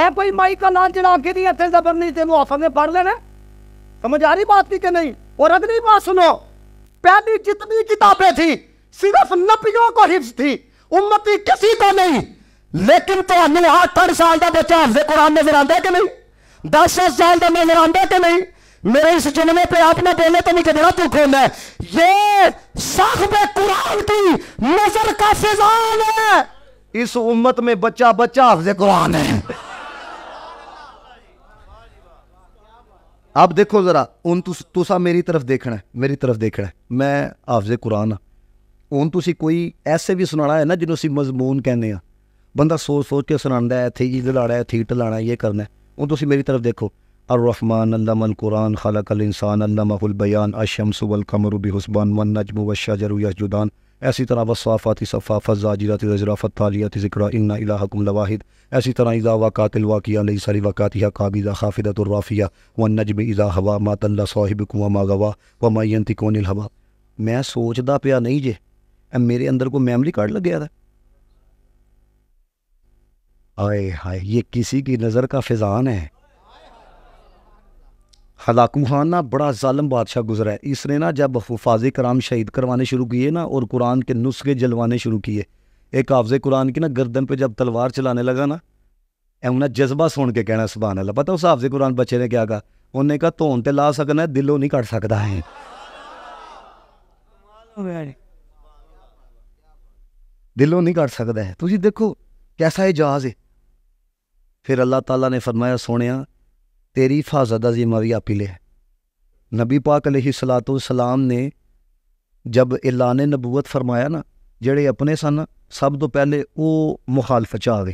ਐ ਕੋਈ ਮਾਈਕਲ ਲਾਂਚ ਲਾ ਕੇ ਦੀ ਇੱਥੇ ਜ਼ਬਰ ਨਹੀਂ ਤੈਨੂੰ ਆਫਰ ਨੇ ਪੜ ਲੈਣਾ समझ आ रही बात की कि नहीं और अगली बात सुनो पहली जितनी किताबें थी सिर्फ नबियों को हिफ्स थी उम्मती ਉਮਤੀ ਕਿਸੇ ਕੋ ਨਹੀਂ ਲੇਕਿਨ ਤੁਹਾਨੂੰ ਆ 8 ਸਾਲ ਦਾ ਬੱਚਾ ਹਫਜ਼ੇ ਕੁਰਾਨ ਨਜ਼ਰ ਆਂਦਾ ਕਿ दस 10 ਸਾਲ ਦਾ ਨਜ਼ਰ ਆਂਦਾ कि नहीं मेरे इस जन्मे पे आपने बोले तो मुझे बड़ा दुख होना ये साहब कुरान की नजर का फिजान है इस उम्मत में बच्चा बच्चा हफ्ज कुरान है आप देखो जरा उन तुसा मेरी तरफ देखना है मेरी तरफ देखना है मैं हाफज कुरान हाँ ਹੁਣ ਤੁਸੀਂ ਕੋਈ ਐਸੇ ਵੀ ਸੁਣਾਣਾ ਹੈ ਨਾ ਜਿਹਨੂੰ ਅਸੀਂ ਮਜ਼ਮੂਨ ਕਹਿੰਦੇ ਆ ਬੰਦਾ ਸੋਚ ਸੋਚ ਕੇ ਸੁਣਾਉਂਦਾ ਹੈ ਇੱਥੇ ਜੀ ਲੜਾੜਾ ਹੈ ਥੀਟ ਲਾਣਾ ਇਹ ਕਰਨਾ ਹੁਣ ਤੁਸੀਂ ਮੇਰੀ ਤਰਫ ਦੇਖੋ الرحمن علم القرآن خلق الانسان علمه البيان الشمس والقمر بحسبان والنجم والشجر يسجدان ऐसी तरह वसाफ़ाती सफ़ाफ़त जाजिरत रजराफ़त तालियत ज़िक्रा इन्ना इलाहकुम लवाहिद ऐसी तरह इज़ा वक़ातिल वाक़िया लई सारी वक़ातिया काबिज़ा खाफिदतुर्राफ़िया व नजम इज़ा हवा मातल्ला साहिब कुआ मा गवा व मायंती कौनिल हवा मैं सोचता पिया नहीं जे અમેરે અંદર કો મેમરી કાર્ડ લગાયા થા આય હાય યે કિસી કી નજર કા ફિઝાન હે આય હાય સુબાનલ્લાહ હલાકુ ખાન ના બડા ઝાલિમ બાદશાહ गुजરા હે ઇસને ના જબ હફઝે કરામ શહીદ કરવાને શુરુ કીયે ના ઓર કુરાન કે નસખે જલવાને શુરુ કીયે એક હફઝે કુરાન કી ના ગરદન પે જબ તલવાર ચલાને લગા ના એમને જઝબા સુન કે કેના સુબાનલ્લાહ pata ho hufze quran bache ne kya ka unne ka thon te la sakna dilo nahi kat sakda hai સુબાનલ્લાહ માલ હો ગયે दिलों नहीं कर सकता है तुम देखो कैसा ये जहाज है फिर अल्लाह तला ने फरमाया सुनया तेरी हिफाजत का जिम्मा भी आप ही लिया नबी पाक सलाम ने जब इलान नबूत फरमाया ना ਜਿਹੜੇ अपने सन सब तो पहले वो मुखालफ ਚ ਆ ਗਏ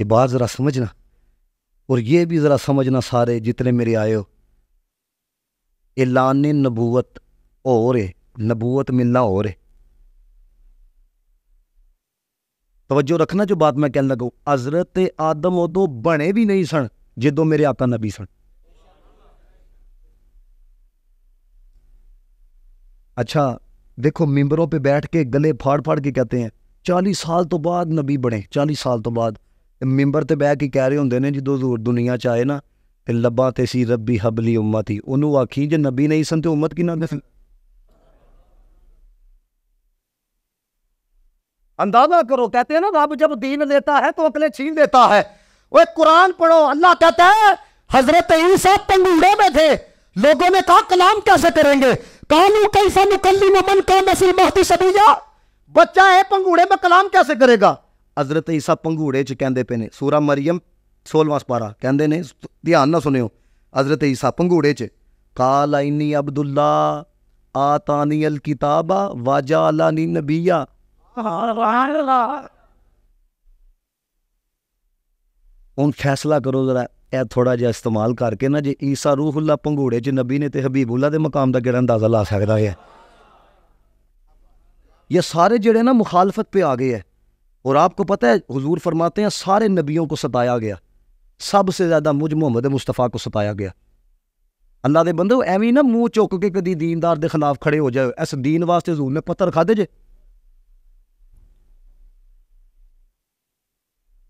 ये बात ज़रा समझना और ये भी ज़रा समझना सारे जितने मेरे आए हो एलान नबूत रे नबूत मिलना और है तवज्जो रखना जो बात मैं कह लगूँ हजरत आदम उदो बने भी नहीं सन जो मेरे आका नबी सन अच्छा देखो मिम्बरों पे बैठ के गले फाड़ फाड़ के कहते हैं चालीस साल तो बाद नबी बने चालीस साल तो बाद मेम्बर तो बह के कह रहे होंगे ने जो दूर दुनिया च आए ना लब्बा तो सी रबी हबली उम्मत ही उन्होंने आखी जो नबी नहीं सन तो उम्मत कि ना अंदाजा करो कहते हैं ना रब जब दीन लेता है तो अकले छीन देता है वो कुरान पढ़ो अल्लाह कहता है हजरत ईसा पंगूड़े में थे लोगों ने कहा कलाम कैसे करेंगे कानू कैसा निकलनी मन का नसी महती सभी जा बच्चा है पंगूड़े में कलाम कैसे करेगा हजरत ईसा पंगूड़े च कहते पे ने सूरा मरियम सोलवा सपारा कहते ने ध्यान ना सुनियो हजरत ईसा पंगूड़े च काला इनी अब्दुल्ला आतानी अल किताबा वाजा अलानी नबिया ਹੁਣ ਫੈਸਲਾ ਕਰੋ ਜ਼ਰਾ ਇਹ ਥੋੜਾ ਜਿਹਾ ਇਸਤੇਮਾਲ ਕਰਕੇ ਨਾ ਜੇ ਈਸਾ ਰੂਹੁੱਲਾ ਪੰਘੂੜੇ 'ਚ ਨਬੀ ਨੇ ਤੇ ਹਬੀਬੁੱਲਾ ਦੇ ਮਕਾਮ ਦਾ ਕਿਹੜਾ ਅੰਦਾਜ਼ਾ ਲਾ ਸਕਦਾ ਹੈ ये सारे जड़े ना मुखालफत पे आ गए हैं और आपको पता है हुजूर फरमाते हैं सारे नबियों को सताया गया सबसे ज़्यादा मुझ मोहम्मद मुस्तफ़ा को सताया गया अल्लाह के बंदे एवं ना मूँह चुक के कभी दीनदार के खिलाफ खड़े हो जाए इस दीन वास्ते हजूर ने पत्थर खाधे जे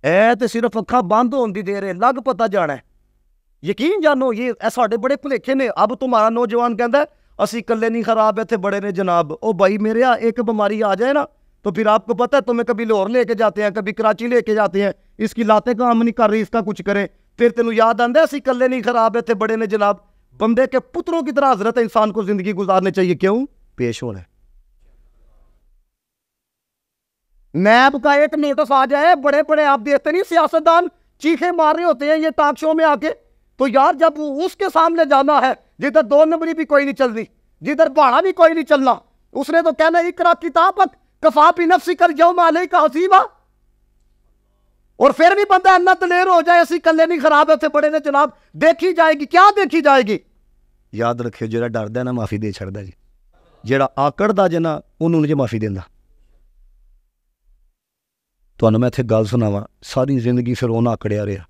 ऐ तो सिर्फ अखा बंद होने दे देर है पता जाना है यकीन जानो ये साढ़े बड़े भुलेखे ने अब तुम्हारा नौजवान कहता असी कल्ले नहीं खराब इतने बड़े ने जनाब ओ भाई मेरे आ एक बीमारी आ जाए ना तो फिर आपको पता है तुम्हें कभी लाहौर लेके जाते हैं कभी कराची लेके जाते हैं इसकी लाते काम नहीं कर रही इसका कुछ करें फिर तेन याद आंदा असी कल्ले नहीं खराब इतने बड़े ने जनाब बंदे के पुत्रों की तरह हजरत इंसान को जिंदगी गुजारनी चाहिए क्यों पेश होना है नैब का एक नोटिस आ जाए बड़े बड़े आप देखते नहीं सियासतदान चीखे मार रहे होते हैं ये टाक शो में आके तो यार जब उसके सामने जाना है जिधर दो नंबरी भी कोई नहीं चल रही जिधर भाड़ा भी कोई नहीं चलना उसने तो कहना रात किताब कफा पी नफसी कर जो माले का हसीबा और फिर भी बंदा अन्ना दलेर हो जाए ऐसी कल नहीं खराब है बड़े ने जनाब देखी जाएगी क्या देखी जाएगी याद रखियो जो डर है ना माफी दे छड़ता जी ਜਿਹੜਾ आकड़ा ਜੇ ਨਾ ਉਹਨੂੰ ਜੇ ਮਾਫੀ ਤੁਹਾਨੂੰ ਮੈਂ ਇੱਥੇ ਗੱਲ ਸੁਣਾਵਾਂ ਸਾਰੀ ਜ਼ਿੰਦਗੀ ਫਿਰ ਉਹਨਾਂ ਆਕੜਿਆ ਰਿਹਾ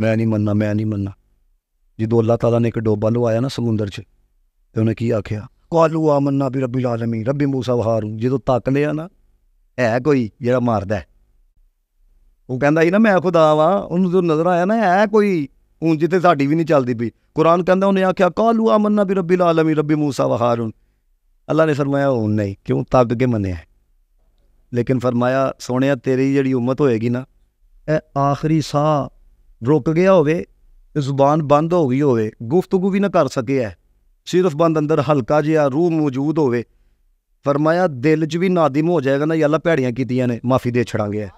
ਮੈਂ ਨਹੀਂ ਮੰਨਣਾ ਮੈਂ ਨਹੀਂ ਮੰਨਣਾ ਜਦੋਂ ਅੱਲਾਹ ਤਾਲਾ ਨੇ ਇੱਕ ਡੋਬਾ ਲਵਾਇਆ ਨਾ ਸਮੁੰਦਰ 'ਚ ਤੇ ਉਹਨੇ ਕੀ ਆਖਿਆ ਕਾਲੂ ਆਮਨਾ ਵੀ ਰੱਬਿਲ ਆਲਮੀਨ ਰੱਬੀ ਮੂਸਾ ਵਹਾਰੂ ਜਦੋਂ ਤੱਕ ਲਿਆ ਨਾ ਹੈ ਕੋਈ ਜਿਹੜਾ ਮਾਰਦਾ ਉਹ ਕਹਿੰਦਾ ਸੀ ਨਾ ਮੈਂ ਖੁਦਾ ਵਾ ਉਹਨੂੰ ਜਦੋਂ ਨਜ਼ਰ ਆਇਆ ਨਾ ਹੈ ਕੋਈ ਹੁਣ ਜਿੱਤੇ ਸਾਡੀ ਵੀ ਨਹੀਂ ਚੱਲਦੀ ਪਈ ਕੁਰਾਨ ਕਹਿੰਦਾ ਉਹਨੇ ਆਖਿਆ ਕਾਲੂ ਆਮਨਾ ਵੀ ਰੱਬਿਲ ਆਲਮੀਨ ਰੱਬੀ ਮੂਸਾ ਵਹਾਰੂ ਅੱਲਾਹ ਨੇ ਫਰਮਾਇਆ ਉਹ ਨਹੀਂ ਕਿਉਂ ਤੱਕ ਕੇ ਮੰਨਿਆ ਲੇਕਿਨ ਫਰਮਾਇਆ ਸੋਹਣਿਆ ਤੇਰੀ ਜਿਹੜੀ ਉਮਤ ਹੋਏਗੀ ਨਾ ਇਹ ਆਖਰੀ ਸਾਹ ਰੁਕ ਗਿਆ ਹੋਵੇ ਜ਼ੁਬਾਨ ਬੰਦ ਹੋ ਗਈ ਹੋਵੇ ਗੁਫ਼ਤਗੂ ਵੀ ਨਾ ਕਰ ਸਕਿਆ ਸਿਰਫ ਬੰਦ ਅੰਦਰ ਹਲਕਾ ਜਿਹਾ ਰੂਹ ਮੌਜੂਦ ਹੋਵੇ ਫਰਮਾਇਆ ਦਿਲ 'ਚ ਵੀ ਨਾਦਿਮ ਹੋ ਜਾਏਗਾ ਨਾ ਯਾਲਾ ਭੈੜੀਆਂ ਕੀਤੀਆਂ ਨੇ ਮਾਫੀ ਦੇ ਛੜਾਂਗੇ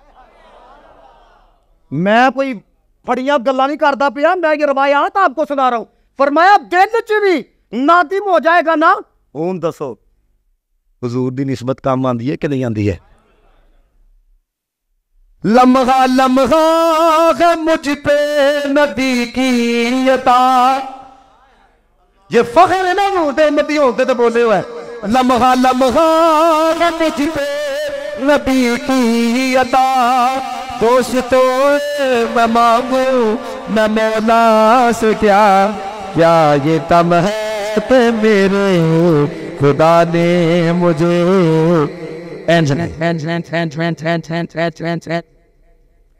ਮੈਂ ਕੋਈ फड़िया गल्ला नहीं करता पिया मैं ये रवायात आपको सुना रहा हूँ फरमाया दिल च भी नादिम हो जाएगा ना हूँ दसो हजूर की नस्बत काम आती है कि नहीं आती है लम्हा लम्हा है मुझ पे नदी की अता ये फखर है ना होते नदी होते तो बोले हुए लम्हा लम्हा है मुझ पे नबी की अता दोष मैं मांगू मैं मौला क्या क्या ये तम है पे मेरे खुदा ने मुझे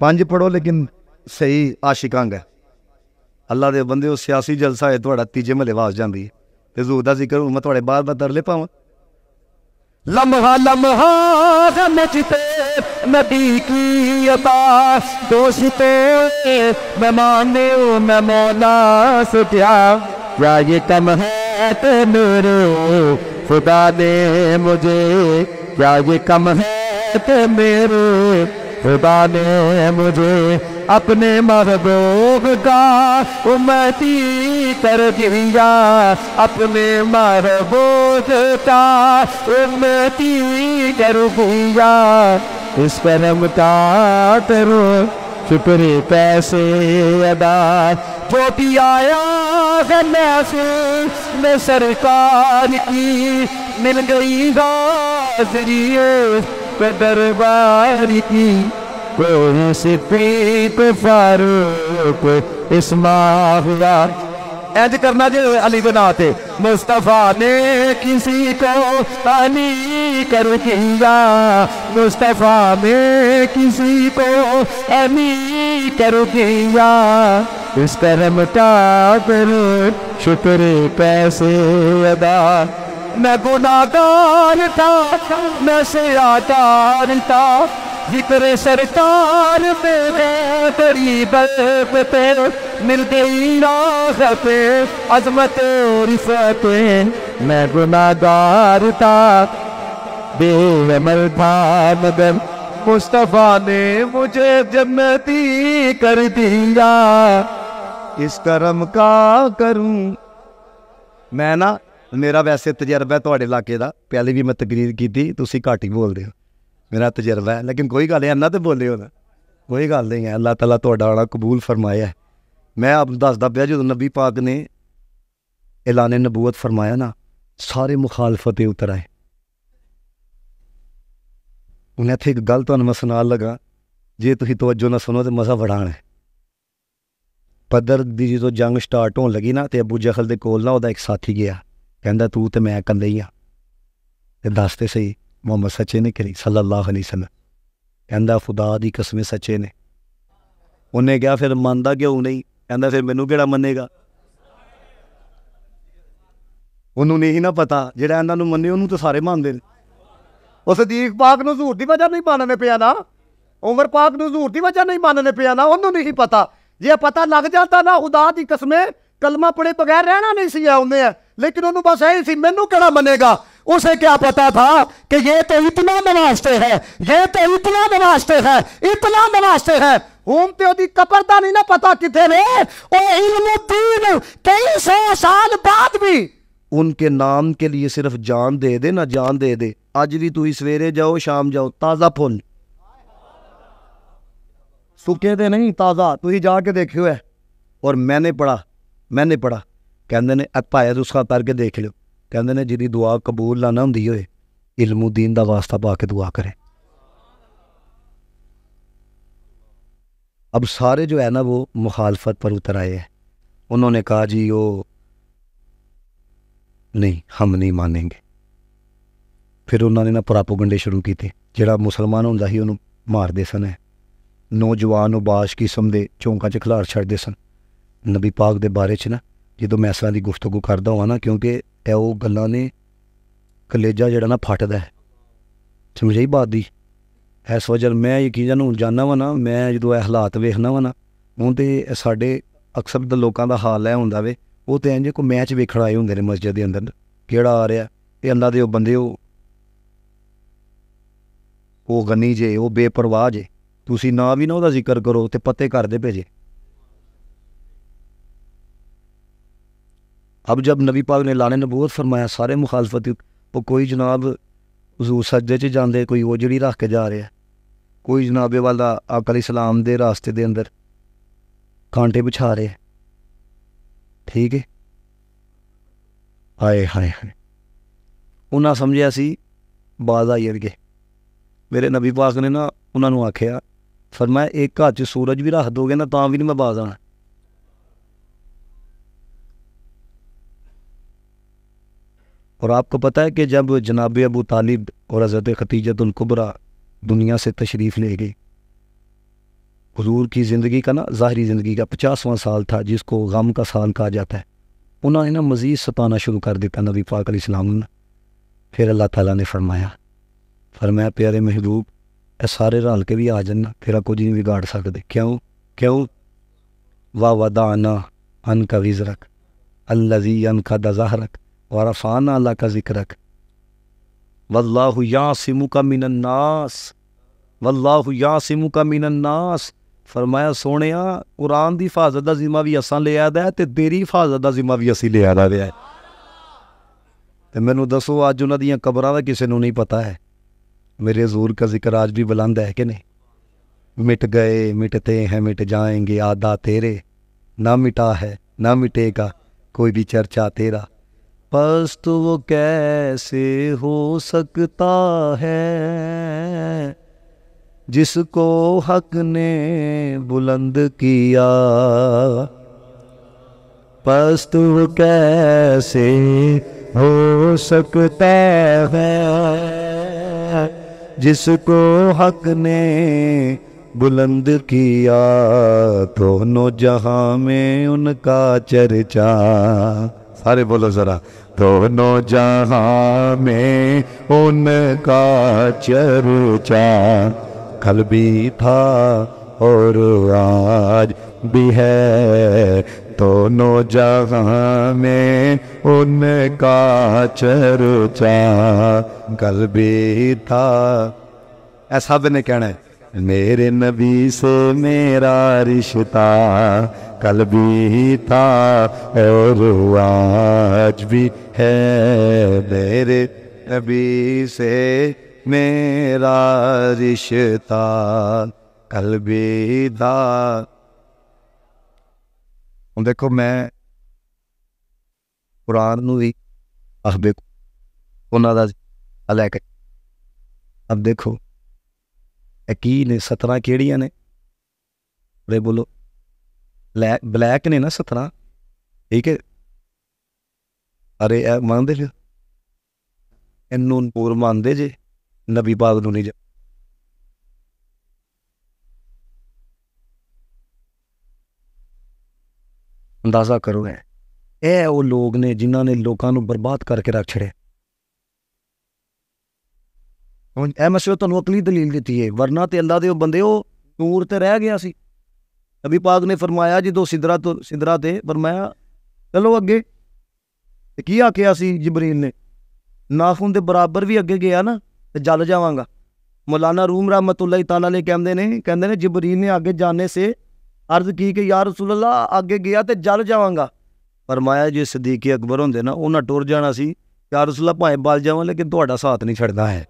ਪੰਜ ਪੜੋ ਲੇਕਿਨ ਸਹੀ ਆਸ਼ਿਕਾਂ ਹੈ ਅੱਲਾ ਦੇ ਬੰਦਿਓ ਸਿਆਸੀ ਜਲਸਾ ਹੈ ਤੁਹਾਡਾ ਤੀਜੇ ਮਹਲੇ ਵਾਸ ਜਾਂਦੀ ਹੈ ਤੇ ਜ਼ੂਰ ਦਾ ਜ਼ਿਕਰ ਮੈਂ ਤੁਹਾਡੇ ਬਾਰ ਬਾਰ ਤਰਲੇ ਪਾਵਾਂ लम्हा लम्हा समझते नबी की अता दोषते मैं माने मैं मौला सुखिया क्या ये कम है तेनूर खुदा दे मुझे क्या ये कम है ते मेरे खुदा ने मुझे अपने महबूब का उमती कर दिया अपने महबूब का उमती कर दिया इस पर हम करो शुक्र पैसे अदा जो आया है महसूस में सरकार की मिल गई गाजरी दरबारी कोई सिपीत फारूक इस्माफिया इंज करना जी अली के नाते मुस्तफ़ा ने किसी को अली कर किया मुस्तफ़ा ने किसी को अली कर किया इस तरह मुटा शुक्र पैसे अदा मैं गुनागार था मैं से सियादार था जिक्र सरतार पे मैं करीब पे मिल गई राह पे अजमत रिफत मैं गुनागार था बेमल भान मगर मुस्तफ़ा ने मुझे जन्नती कर दिया इस करम का करूं मैं ना ਮੇਰਾ ਵੈਸੇ ਤਜਰਬਾ ਤੁਹਾਡੇ ਇਲਾਕੇ ਦਾ ਪਹਿਲੇ ਵੀ ਮੈਂ ਤਕਰੀਰ ਕੀਤੀ ਤੁਸੀਂ ਘੱਟ ਹੀ ਬੋਲਦੇ ਹੋ ਮੇਰਾ ਤਜਰਬਾ ਹੈ ਲੇਕਿਨ ਕੋਈ ਗੱਲ ਇੰਨਾ ਤੇ ਬੋਲੇ ਹੋ ਨਾ ਕੋਈ ਗੱਲ ਨਹੀਂ ਹੈ ਅੱਲਾਹ ਤਾਲਾ ਤੁਹਾਡਾ ਵਾਲਾ ਕਬੂਲ ਫਰਮਾਇਆ ਮੈਂ ਆਪ ਦੱਸਦਾ ਪਿਆ ਜਦੋਂ ਨਬੀ ਪਾਕ ਨੇ ਐਲਾਨੇ ਨਬੂਤ ਫਰਮਾਇਆ ਨਾ ਸਾਰੇ ਮੁਖਾਲਫਤ ਉਤਰ ਆਏ ਉਹਨਾਂ ਤੇ ਇੱਕ ਗੱਲ ਤੁਹਾਨੂੰ ਮੈਂ ਸੁਣਾਉਣ ਲੱਗਾ ਜੇ ਤੁਸੀਂ ਤਵੱਜੋ ਨਾਲ ਸੁਣੋ ਤੇ ਮਜ਼ਾ ਵੜਾਣਾ ਹੈ ਬਦਰ ਦੀ ਜਦੋਂ ਜੰਗ ਸਟਾਰਟ ਹੋਣ ਲੱਗੀ ਨਾ ਤੇ ਅਬੂ ਜਹਲ ਦੇ ਕੋਲ ਨਾ ਉਹਦਾ ਇੱਕ ਸਾਥੀ ਗਿਆ ਕਹਿੰਦਾ ਤੂੰ ਤੇ ਮੈਂ ਇਕੱਲੇ ਹੀ ਆ ਤੇ ਦੱਸਦੇ ਸਹੀ ਮੁਹੰਮਦ ਸੱਚੇ ਨੇ ਕਰੀ ਸੱਲੱਲਾਹੁ ਅਲੈਹਿ ਵਸੱਲਮ ਕਹਿੰਦਾ ਖੁਦਾ ਦੀ ਕਸਮ ਸੱਚੇ ਨੇ ਉਹਨੇ ਕਿਹਾ ਫਿਰ ਮੰਨਦਾ ਕਿਉਂ ਨਹੀਂ ਕਹਿੰਦਾ ਫਿਰ ਮੈਨੂੰ ਕਿਹੜਾ ਮੰਨੇਗਾ ਉਹਨੂੰ ਨਹੀਂ ਨਾ ਪਤਾ ਜਿਹੜਾ ਇਹਨਾਂ ਨੂੰ ਮੰਨੇ ਉਹਨੂੰ ਤਾਂ ਸਾਰੇ ਮੰਨਦੇ ਨੇ ਉਹ ਸਦੀਕ ਪਾਕ ਨੂੰ ਹਜ਼ੂਰ ਦੀ ਵਜ੍ਹਾ ਨਹੀਂ ਮੰਨਣੇ ਪਿਆ ਨਾ ਉਮਰ ਪਾਕ ਨੂੰ ਹਜ਼ੂਰ ਦੀ ਵਜ੍ਹਾ ਨਹੀਂ ਮੰਨਣੇ ਪਿਆ ਨਾ ਉਹਨੂੰ ਨਹੀਂ ਪਤਾ ਜੇ ਪਤਾ ਲੱਗ ਜਾਂਦਾ ਨਾ ਖੁਦਾ ਦੀ ਕਸਮੇ कलमा ਪੜੇ ਬਗੈਰ ਰਹਿਣਾ ਨਹੀਂ ਸੀ ਆਉਂਦੇ लेकिन उन्होंने बस यही सी मैनू कड़ा मनेगा उसे क्या पता था कि ये तो इतना नवाजते है ये तो इतना नवाजते है इतना नवाजते है हूं तो ओदी का नहीं ना पता कितने कई सौ साल बाद भी उनके नाम के लिए सिर्फ जान दे दे ना जान दे दे अज भी तू सवेरे जाओ शाम जाओ ताज़ा फुल सुके नहीं ताज़ा तुम जाके देखियो है और मैंने पढ़ा ਨਹੀਂ ਪੜਾ ਕਹਿੰਦੇ ਨੇ ਭਾਇਆ ਦੂਸਰਾ ਪੜ ਕੇ ਦੇਖ ਲਿਓ ਕਹਿੰਦੇ ਨੇ ਜਿਹਦੀ ਦੁਆ ਕਬੂਲ ਨਾ ਹੁੰਦੀ ਹੋਏ ਇਲਮੁਦੀਨ ਦਾ ਵਾਸਤਾ ਪਾ ਕੇ ਦੁਆ ਕਰੇ ਅਬ ਸਾਰੇ ਜੋ ਹੈ ਨਾ ਉਹ ਮੁਖਾਲਫਤ ਪਰ ਉਤਰ ਆਏ ਹੈ ਉਹਨਾਂ ਨੇ ਕਹਾ ਜੀ ਉਹ ਨਹੀਂ ਹਮ ਨਹੀਂ ਮੰਨेंगे ਫਿਰ ਉਹਨਾਂ ਨੇ ਨਾ ਪ੍ਰਾਪੋਗੰਡੇ ਸ਼ੁਰੂ ਕੀਤੇ ਜਿਹੜਾ ਮੁਸਲਮਾਨ ਹੁੰਦਾ ਸੀ ਉਹਨੂੰ ਮਾਰਦੇ ਸਨ ਨੌਜਵਾਨ ਉਬਾਸ਼ ਕਿਸਮ ਦੇ ਚੌਂਕਾਂ 'ਚ ਖਿਲਾਰ ਛੱਡਦੇ ਸਨ ਨਬੀ ਪਾਕ ਦੇ ਬਾਰੇ 'ਚ ਨਾ ਜਦੋਂ ਮੈਂ ਇਸਾਂ ਦੀ ਗੁਫ਼ਤਗੂ ਕਰਦਾ ਹਾਂ ਨਾ ਕਿਉਂਕਿ ਇਹ ਉਹ ਗੱਲਾਂ ਨੇ ਕਲੇਜਾ ਜਿਹੜਾ ਨਾ ਫਟਦਾ ਹੈ ਸਮਝਾਈ ਬਾਤ ਦੀ ਇਸ ਵਜ੍ਹਾ ਮੈਂ ਯਕੀਨਨ ਹੁਣ ਜਾਣਾ ਵਾ ਨਾ ਮੈਂ ਜਦੋਂ ਇਹ ਹਾਲਾਤ ਵੇਖਣਾ ਵਾ ਨਾ ਉਹਦੇ ਸਾਡੇ ਅਕਸਰ ਦੇ ਲੋਕਾਂ ਦਾ ਹਾਲ ਐ ਹੁੰਦਾ ਵੇ ਉਹ ਤੇ ਇੰਜ ਕੋ ਮੈਚ ਵੇਖਣ ਆਏ ਹੁੰਦੇ ਨੇ ਮਸਜਿਦ ਦੇ ਅੰਦਰ ਕਿਹੜਾ ਆ ਰਿਹਾ ਇਹ ਅੱਲਾ ਦੇ ਉਹ ਬੰਦੇ ਉਹ ਉਹ ਗਨੀ ਜੇ ਉਹ ਬੇਪਰਵਾਹ ਜੇ ਤੁਸੀਂ ਨਾ ਵੀ ਨਾ ਉਹਦਾ ਜ਼ਿਕਰ ਕਰੋ ਤੇ ਪੱਤੇ ਕਰਦੇ ਭੇਜੇ ਅਬ ਜਬ ਨਬੀ ਪਾਕ ਨੇ ਲਾਣੇ ਨਬੂਤ ਫਰਮਾਇਆ ਸਾਰੇ ਮੁਖਾਲਫਤ वो कोई जनाब हजूर सजदे च ਜਾਂਦੇ ਕੋਈ ਉਹ ਜਿਹੜੀ ਰੱਖ ਕੇ ਜਾ ਰਿਹਾ ਕੋਈ ਜਨਾਬੇ ਵਾਲਾ ਆਕਲ ਇਸਲਾਮ ਦੇ ਰਾਸਤੇ ਦੇ ਅੰਦਰ ਕਾਂਟੇ ਵਿਛਾ ਰਿਹਾ ਠੀਕ ਹੈ ਆਏ ਹਾਏ ਹਾਏ ਉਹਨਾਂ ਸਮਝਿਆ ਸੀ ਬਾਜ਼ ਆਈਣਗੇ ਮੇਰੇ ਨਬੀ ਪਾਕ ਨੇ ਨਾ ਉਹਨਾਂ ਨੂੰ ਆਖਿਆ ਫਰਮਾਇਆ ਇੱਕ ਹੱਥ 'ਚ ਸੂਰਜ ਵੀ ਰੱਖ ਦੋਗੇ ਨਾ ਤਾਂ ਵੀ ਨਹੀਂ ਮੈਂ ਬਾਜ਼ ਆਣਾ और आपको पता है कि जब जनाब अबू तालिब और हज़रत ख़तीजतुल्कुबरा दुनिया से तशरीफ़ ले गई हजूर की ज़िंदगी का ना ज़ाहरी ज़िंदगी का पचासवां साल था जिसको गम का साल कहा जाता है उन्होंने ना मज़ीद सताना शुरू कर दिया नबी पाक इस्लाम ने फिर अल्लाह ताला ने फरमाया फरमाया प्यारे महबूब ए सारे रल के भी आ जाना फिर कुछ नहीं बिगाड़ सकते क्यों क्यों वाह वादा अन का विजरक अल्लाजी अन का दजाहरक और अफाना अल्लाह का जिक्र रख वल्लाह यासिमु का मिनन्नास वल्लाह यासिमु का मिनन्नास फरमाया सोने कुरान की हिफाजत का जिम्मा भी असा लिया है तो तेरी हिफाजत का जिम्मा भी असी लिया है तो मैं दसो अज उन्होंने कबर का किसी को नहीं पता है मेरे जूर का जिक्र आज भी बुलंद है कि नहीं मिट गए मिटते हैं मिट जाएंगे आदा तेरे ना मिटा है ना मिटेगा कोई भी चर्चा तेरा वापस तो वो कैसे हो सकता है जिसको हक ने बुलंद किया पस्त तो वो कैसे हो सकता है जिसको हक ने बुलंद किया दोनों जहां में उनका चर्चा सारे बोलो जरा दोनों तो जहां में उनका चर्चा कल भी था और आज भी है दोनों तो जहां में उनका चर्चा कल भी था ऐसा ने कहना है मेरे नबी से मेरा रिश्ता कल भी था और आज भी है मेरे नबी से मेरा रिश्ता कल भी था ਹੁਣ ਦੇਖੋ ਮੈਂ ਕੁਰਾਨ ਨੂੰ ਵੀ ਅਖਬੇ ਉਹਨਾਂ ਦਾ ਅਲੈਕ ਅਬ ਦੇਖੋ ਇਹ ਕੀ ਨੇ 17 ਕਿਹੜੀਆਂ ਨੇ ਰੇ ਬੋਲੋ ਬਲੈਕ ਨੇ ਨਾ 17 ਠੀਕ ਹੈ ਅਰੇ ਇਹ ਮੰਨਦੇ ਫਿਰ ਇਹਨੂੰ ਪੂਰ ਮੰਨਦੇ ਜੇ ਨਬੀ ਬਾਦ ਨੂੰ ਨਹੀਂ ਅੰਦਾਜ਼ਾ ਕਰੋ ਇਹ ਉਹ ਲੋਕ ਨੇ ਜਿਨ੍ਹਾਂ ਨੇ ਲੋਕਾਂ ਨੂੰ ਬਰਬਾਦ ਕਰਕੇ ਰੱਖ ਛੜਿਆ ਹੁਣ ਇਹ ਮਸਲਾ ਤੁਹਾਨੂੰ ਅਕਲੀ ਦਲੀਲ ਦਿੱਤੀ ਹੈ ਵਰਨਾ ਤੇ ਅੱਲਾ ਦੇ ਉਹ ਬੰਦੇ ਉਹ ਨੂਰ ਤੇ ਰਹਿ ਗਿਆ ਸੀ ਅਬੀ ਪਾਕ ਨੇ ਫਰਮਾਇਆ ਜਦੋਂ ਸਿਦਰਾ ਤੋਂ ਸਿਦਰਾ ਤੇ ਫਰਮਾਇਆ ਚਲੋ ਅੱਗੇ ਤੇ ਕੀ ਆਖਿਆ ਸੀ ਜਬਰੀਲ ਨੇ ਨਾਖੂਨ ਦੇ ਬਰਾਬਰ ਵੀ ਅੱਗੇ ਗਿਆ ਨਾ ਤੇ ਜਲ ਜਾਵਾਂਗਾ ਮੌਲਾਨਾ ਰੂਮ ਰਹਿਮਤੁllahi ਤਾਲਾ ਨੇ ਕਹਿੰਦੇ ਨੇ ਕਹਿੰਦੇ ਨੇ ਜਬਰੀਲ ਨੇ ਅੱਗੇ ਜਾਣੇ ਸੇ ਅਰਜ਼ ਕੀ ਕਿ ਯਾ ਰਸੂਲ ਅੱਲਾ ਅੱਗੇ ਗਿਆ ਤੇ ਜਲ ਜਾਵਾਂਗਾ ਫਰਮਾਇਆ ਜੇ ਸਦੀਕ ਅਕਬਰ ਹੁੰਦੇ ਨਾ ਉਹਨਾਂ ਟੁਰ ਜਾਣਾ ਸੀ ਯਾ ਰਸੂਲ ਅੱਲਾ ਭਾਵੇਂ ਬਲ ਜਾਵਾਂ ਲੇਕਿਨ ਤੁਹਾਡਾ ਸਾਥ ਨਹੀਂ ਛੱਡਦਾ ਹੈ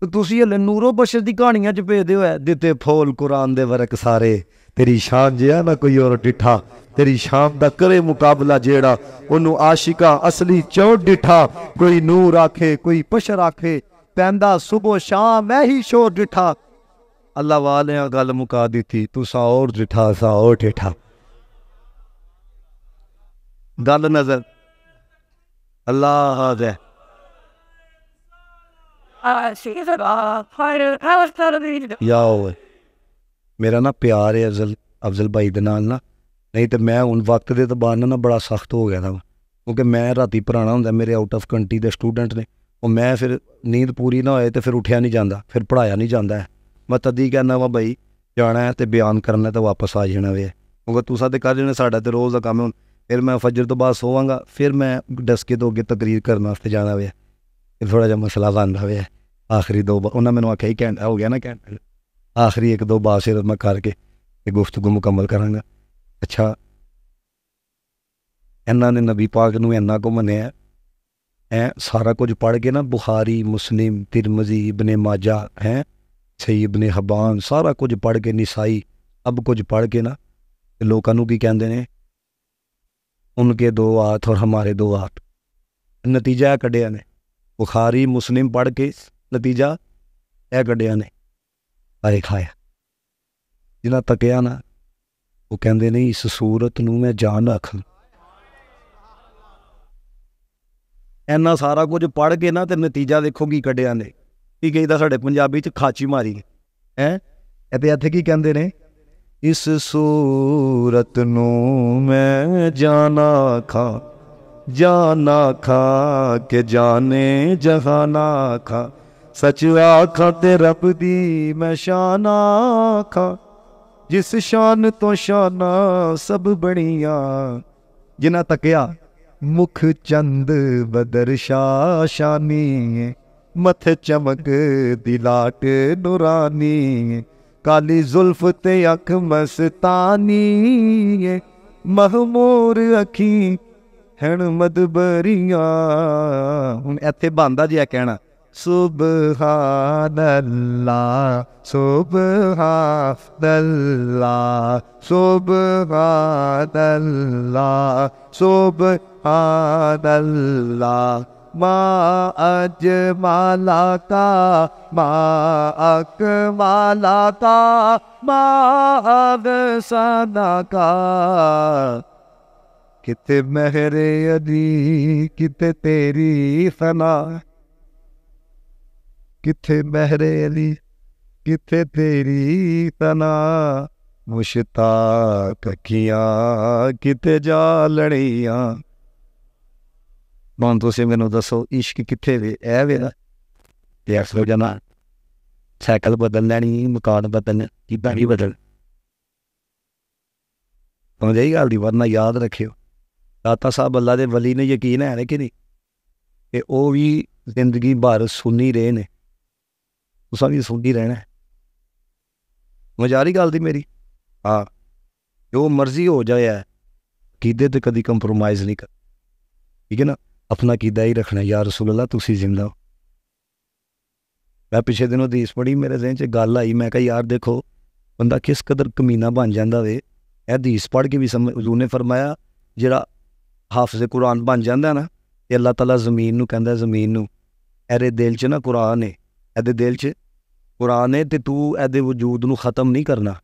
ਤੇ ਤੁਸੀਂ ਹਲੇ ਨੂਰੋ ਬਸ਼ਰ ਦੀ ਕਹਾਣੀਆਂ ਚ ਭੇਜਦੇ ਹੋ ਦਿੱਤੇ ਫੋਲ ਕੁਰਾਨ ਦੇ ਵਰਕ ਸਾਰੇ ਤੇਰੀ ਸ਼ਾਨ ਜਿਆ ਨਾ ਕੋਈ ਹੋਰ ਡਿਠਾ ਤੇਰੀ ਸ਼ਾਮ ਦਾ ਕਰੇ ਮੁਕਾਬਲਾ ਜਿਹੜਾ ਉਹਨੂੰ ਆਸ਼ਿਕਾ ਅਸਲੀ ਚੋਂ ਡਿਠਾ ਕੋਈ ਨੂਰ ਆਖੇ ਕੋਈ ਪਸ਼ਰ ਆਖੇ ਪੈਂਦਾ ਸਵੇਰ ਸ਼ਾਮ ਮੈਂ ਹੀ ਸ਼ੋਰ ਡਿਠਾ ਅੱਲਾ ਵਾਲਿਆਂ ਗੱਲ ਮੁਕਾ ਦਿੱਤੀ ਤੂੰ ਸਾ ਹੋਰ ਡਿਠਾ ਸਾ ਹੋਰ ਡਿਠਾ ਗੱਲ ਨਜ਼ਰ ਅੱਲਾਹ ਹਾਜ਼ਰ ਯਾ ਹੋਵੇ ਮੇਰਾ ਨਾ ਪਿਆਰ ਹੈ ਅਫਜ਼ਲ ਅਫਜ਼ਲ ਭਾਈ ਦੇ ਨਾਲ ਨਾ ਨਹੀਂ ਤੇ ਮੈਂ ਹੁਣ ਵਕਤ ਦੇ ਤਬਾਨ ਨਾ ਬੜਾ ਸਖਤ ਹੋ ਗਿਆ ਤਾਂ ਕਿਉਂਕਿ ਮੈਂ ਰਾਤੀ ਪੁਰਾਣਾ ਹੁੰਦਾ ਮੇਰੇ ਆਊਟ ਆਫ ਕੰਟਰੀ ਦੇ ਸਟੂਡੈਂਟ ਨੇ ਉਹ ਮੈਂ ਫਿਰ ਨੀਂਦ ਪੂਰੀ ਨਾ ਹੋਏ ਤੇ ਫਿਰ ਉਠਿਆ ਨਹੀਂ ਜਾਂਦਾ ਫਿਰ ਪੜਾਇਆ ਨਹੀਂ ਜਾਂਦਾ ਮੈਂ ਤਦੀ ਕਹਿੰਦਾ ਵਾ ਭਾਈ ਜਾਣਾ ਹੈ ਤੇ ਬਿਆਨ ਕਰਨਾ ਤੇ ਵਾਪਸ ਆ ਜਾਣਾ ਵੇ ਕਿਉਂਕਿ ਤੂੰ ਸਾਡੇ ਕਰ ਜਣਾ ਸਾਡਾ ਤੇ ਰੋਜ਼ ਦਾ ਕੰਮ ਹੁਣ ਫਿਰ ਮੈਂ ਫਜਰ ਤੋਂ ਬਾਅਦ ਸੋਵਾਂਗਾ ਫਿਰ ਮੈਂ ਡਸਕੇ ਤੋਂ ਅੱਗੇ ਤਕਰੀਰ ਕਰਨ ਵਾਸਤੇ ਜਾਣਾ ਵੇ ਤੇ ਥੋੜਾ ਜਿਹਾ ਮਸਲਾ ਬਣਦਾ ਹੋਇਆ ਆਖਰੀ ਦੋ ਉਹਨਾਂ ਮੈਨੂੰ ਆਖਿਆ ਕਹਿੰਦਾ ਹੋ ਗਿਆ ਨਾ ਕਹਿੰਦਾ ਆਖਰੀ ਇੱਕ ਦੋ ਬਾਸ਼ਰ ਮੈਂ ਕਰਕੇ ਇਹ ਗੁਫ਼ਤਗੂ ਮੁਕੰਮਲ ਕਰਾਂਗਾ ਅੱਛਾ ਇਹਨਾਂ ਨੇ ਨਬੀ ਪਾਕ ਨੂੰ ਇੰਨਾ ਕੁ ਮੰਨਿਆ ਐ ਸਾਰਾ ਕੁਝ ਪੜ ਕੇ ਨਾ ਬੁਖਾਰੀ ਮੁਸਲਿਮ ਤਿਰਮਜ਼ੀ ਇਬਨ ਮਾਜਾ ਹੈ ਸਹੀ ਇਬਨ ਹਬਾਨ ਸਾਰਾ ਕੁਝ ਪੜ ਕੇ ਨਿਸਾਈ ਅਬ ਕੁਝ ਪੜ ਕੇ ਨਾ ਲੋਕਾਂ ਨੂੰ ਕੀ ਕਹਿੰਦੇ ਨੇ ਉਨਕੇ ਦੋ ਆਤ ਔਰ ਹਮਾਰੇ ਦੋ ਆਤ ਨਤੀਜਾ ਕੱਢਿਆ ਨੇ ਬੁਖਾਰੀ ਮੁਸਲਿਮ ਪੜ ਕੇ ਨਤੀਜਾ ਇਹ ਗੱਡਿਆਂ ਨੇ ਅਰੇ ਖਾਇਆ ਜਿਨ੍ਹਾਂ ਤੱਕਿਆ ਨਾ ਉਹ ਕਹਿੰਦੇ ਨਹੀਂ ਇਸ ਸੂਰਤ ਨੂੰ ਮੈਂ ਜਾਣ ਰੱਖ ਐਨਾ ਸਾਰਾ ਕੁਝ ਪੜ ਕੇ ਨਾ ਤੇ ਨਤੀਜਾ ਦੇਖੋ ਕੀ ਕੱਢਿਆ ਨੇ ਕੀ ਕਹਿੰਦਾ ਸਾਡੇ ਪੰਜਾਬੀ ਚ ਖਾਚੀ ਮਾਰੀ ਹੈ ਤੇ ਇੱਥੇ ਕੀ ਕਹਿੰਦੇ ਨੇ ਇਸ ਸੂਰਤ ਨੂੰ ਮੈਂ ਜਾਣਾ ਖਾ जाना खा के जाने जहाना खा सच आखा ते रब दी मैं शाना खा जिस शान तो शाना सब बनिया जिना तकया मुख चंद बदर शाह शानी मथे चमक दिलाट नुरानी काली जुल्फ ते अख मस्तानी महमूर अखी ਹਣ ਮਦਬਰੀਆਂ ਹੁਣ ਇੱਥੇ ਬੰਦਾ ਜਿਆ ਕਹਿਣਾ ਸੁਬਹਾਨ ਅੱਲਾ ਸੁਬਹਾਨ ਅੱਲਾ ਸੁਬਹਾਨ ਅੱਲਾ ਸੁਬਹਾਨ ਅੱਲਾ ਮਾ ਅਜ ਮਾਲਾ ਕਾ ਮਾ ਅਕ ਮਾਲਾ ਮਾ ਅਗ ਸਦਾ ਕਾ ਕਿਤੇ ਮਹਿਰੇ ਅਦੀ ਕਿਤੇ ਤੇਰੀ ਸਨਾ ਕਿੱਥੇ ਮਹਿਰੇ ਅਲੀ ਕਿੱਥੇ ਤੇਰੀ ਸਨਾ ਮੁਸ਼ਤਾਕ ਕੀਆਂ ਕਿਤੇ ਜਾ ਲੜੀਆਂ ਬੰਦ ਤੁਸੀਂ ਮੈਨੂੰ ਦੱਸੋ ਇਸ਼ਕ ਕਿੱਥੇ ਵੇ ਐ ਵੇ ਤੇ ਅਸਲ ਜਨਾ ਸਾਈਕਲ ਬਦਲ ਲੈਣੀ ਮਕਾਨ ਬਦਲ ਕਿਦਾਂ ਵੀ ਬਦਲ ਤੁਹਾਨੂੰ ਗੱਲ ਦੀ ਵਰਨਾ ਯਾਦ ਰੱਖਿਓ ਦਾਤਾ ਸਾਹਿਬ ਅੱਲਾ ਦੇ ਵਲੀ ਨੇ ਯਕੀਨ ਹੈ ਨੇ ਕਿ ਨਹੀਂ ਕਿ ਉਹ ਵੀ ਜ਼ਿੰਦਗੀ ਭਰ ਸੁਣੀ ਰਹੇ ਨੇ ਉਸਾਂ ਵੀ ਸੁਣੀ ਰਹਿਣਾ ਮਜਾਰੀ ਗੱਲ ਦੀ ਮੇਰੀ ਹਾਂ ਜੋ ਮਰਜ਼ੀ ਹੋ ਜਾਏ ਕੀਦੇ ਤੇ ਕਦੀ ਕੰਪਰੋਮਾਈਜ਼ ਨਹੀਂ ਕਰ ਠੀਕ ਹੈ ਨਾ ਆਪਣਾ ਕੀਦਾ ਹੀ ਰੱਖਣਾ ਯਾ ਰਸੂਲ ਅੱਲਾ ਤੁਸੀਂ ਜ਼ਿੰਦਾ ਹੋ ਮੈਂ ਪਿਛੇ ਦਿਨੋਂ ਦੀਸ ਪੜੀ ਮੇਰੇ ਜ਼ਿਹਨ 'ਚ ਗੱਲ ਆਈ ਮੈਂ ਕਿਹਾ ਯਾਰ ਦੇਖੋ ਬੰਦਾ ਕਿਸ ਕਦਰ ਕਮੀਨਾ ਬਣ ਜਾਂਦਾ ਵੇ ਇਹ ਦੀਸ ਪੜ ਕੇ ਵੀ ਸਮਝ ਉਹਨੇ ਫਰਮਾਇਆ ਜਿਹੜਾ ਹਾਫਜ਼ ਕੁਰਾਨ ਬਣ ਜਾਂਦਾ ਨਾ ਤੇ ਅੱਲਾਹ ਤਾਲਾ ਜ਼ਮੀਨ ਨੂੰ ਕਹਿੰਦਾ ਜ਼ਮੀਨ ਨੂੰ ਐਰੇ ਦਿਲ 'ਚ ਨਾ ਕੁਰਾਨ ਹੈ ਐਦੇ ਦਿਲ 'ਚ ਕੁਰਾਨ ਹੈ ਤੇ ਤੂੰ ਐਦੇ ਵਜੂਦ ਨੂੰ ਖਤਮ ਨਹੀਂ ਕਰਨਾ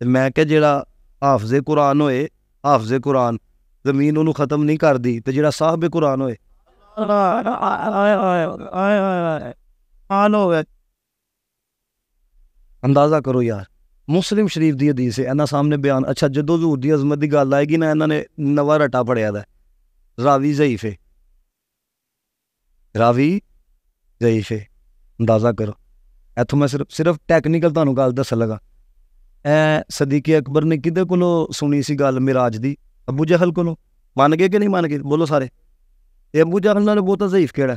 ਤੇ ਮੈਂ ਕਿਹਾ ਜਿਹੜਾ ਹਾਫਜ਼ ਕੁਰਾਨ ਹੋਏ ਹਾਫਜ਼ ਕੁਰਾਨ ਜ਼ਮੀਨ ਉਹਨੂੰ ਖਤਮ ਨਹੀਂ ਕਰਦੀ ਤੇ ਜਿਹੜਾ ਸਾਹਿਬ ਕੁਰਾਨ ਹੋਏ ਹਾਲ ਅੰਦਾਜ਼ਾ ਕਰੋ ਯਾਰ ਮੁਸਲਿਮ ਸ਼ਰੀਫ ਦੀ ਹਦੀਸ ਹੈ ਇਹਨਾਂ ਸਾਹਮਣੇ ਬਿਆਨ ਅੱਛਾ ਜਦੋਂ ਹਜ਼ੂਰ ਦੀ ਅਜ਼ਮਤ ਦੀ ਗੱਲ ਆਏਗੀ ਨਾ ਇਹਨਾਂ ਨੇ ਨਵਾਂ ਰਟਾ ਪੜਿਆ ਦਾ ਰਾਵੀ ਜ਼ੈਫ ਹੈ ਰਾਵੀ ਜ਼ੈਫ ਹੈ ਅੰਦਾਜ਼ਾ ਕਰੋ ਇਥੋਂ ਮੈਂ ਸਿਰਫ ਸਿਰਫ ਟੈਕਨੀਕਲ ਤੁਹਾਨੂੰ ਗੱਲ ਦੱਸ ਲਗਾ ਐ ਸਦੀਕੀ ਅਕਬਰ ਨੇ ਕਿਹਦੇ ਕੋਲੋਂ ਸੁਣੀ ਸੀ ਗੱਲ ਮਿਰਾਜ ਦੀ ਅਬੂ ਜਹਲ ਕੋਲੋਂ ਮੰਨ ਗਏ ਕਿ ਨਹੀਂ ਮੰਨ ਗਏ ਬੋਲੋ ਸਾਰੇ ਇਹ ਅਬੂ ਜਹਲ ਨਾਲ ਬਹੁਤ ਜ਼ੈਫ ਕਿਹੜਾ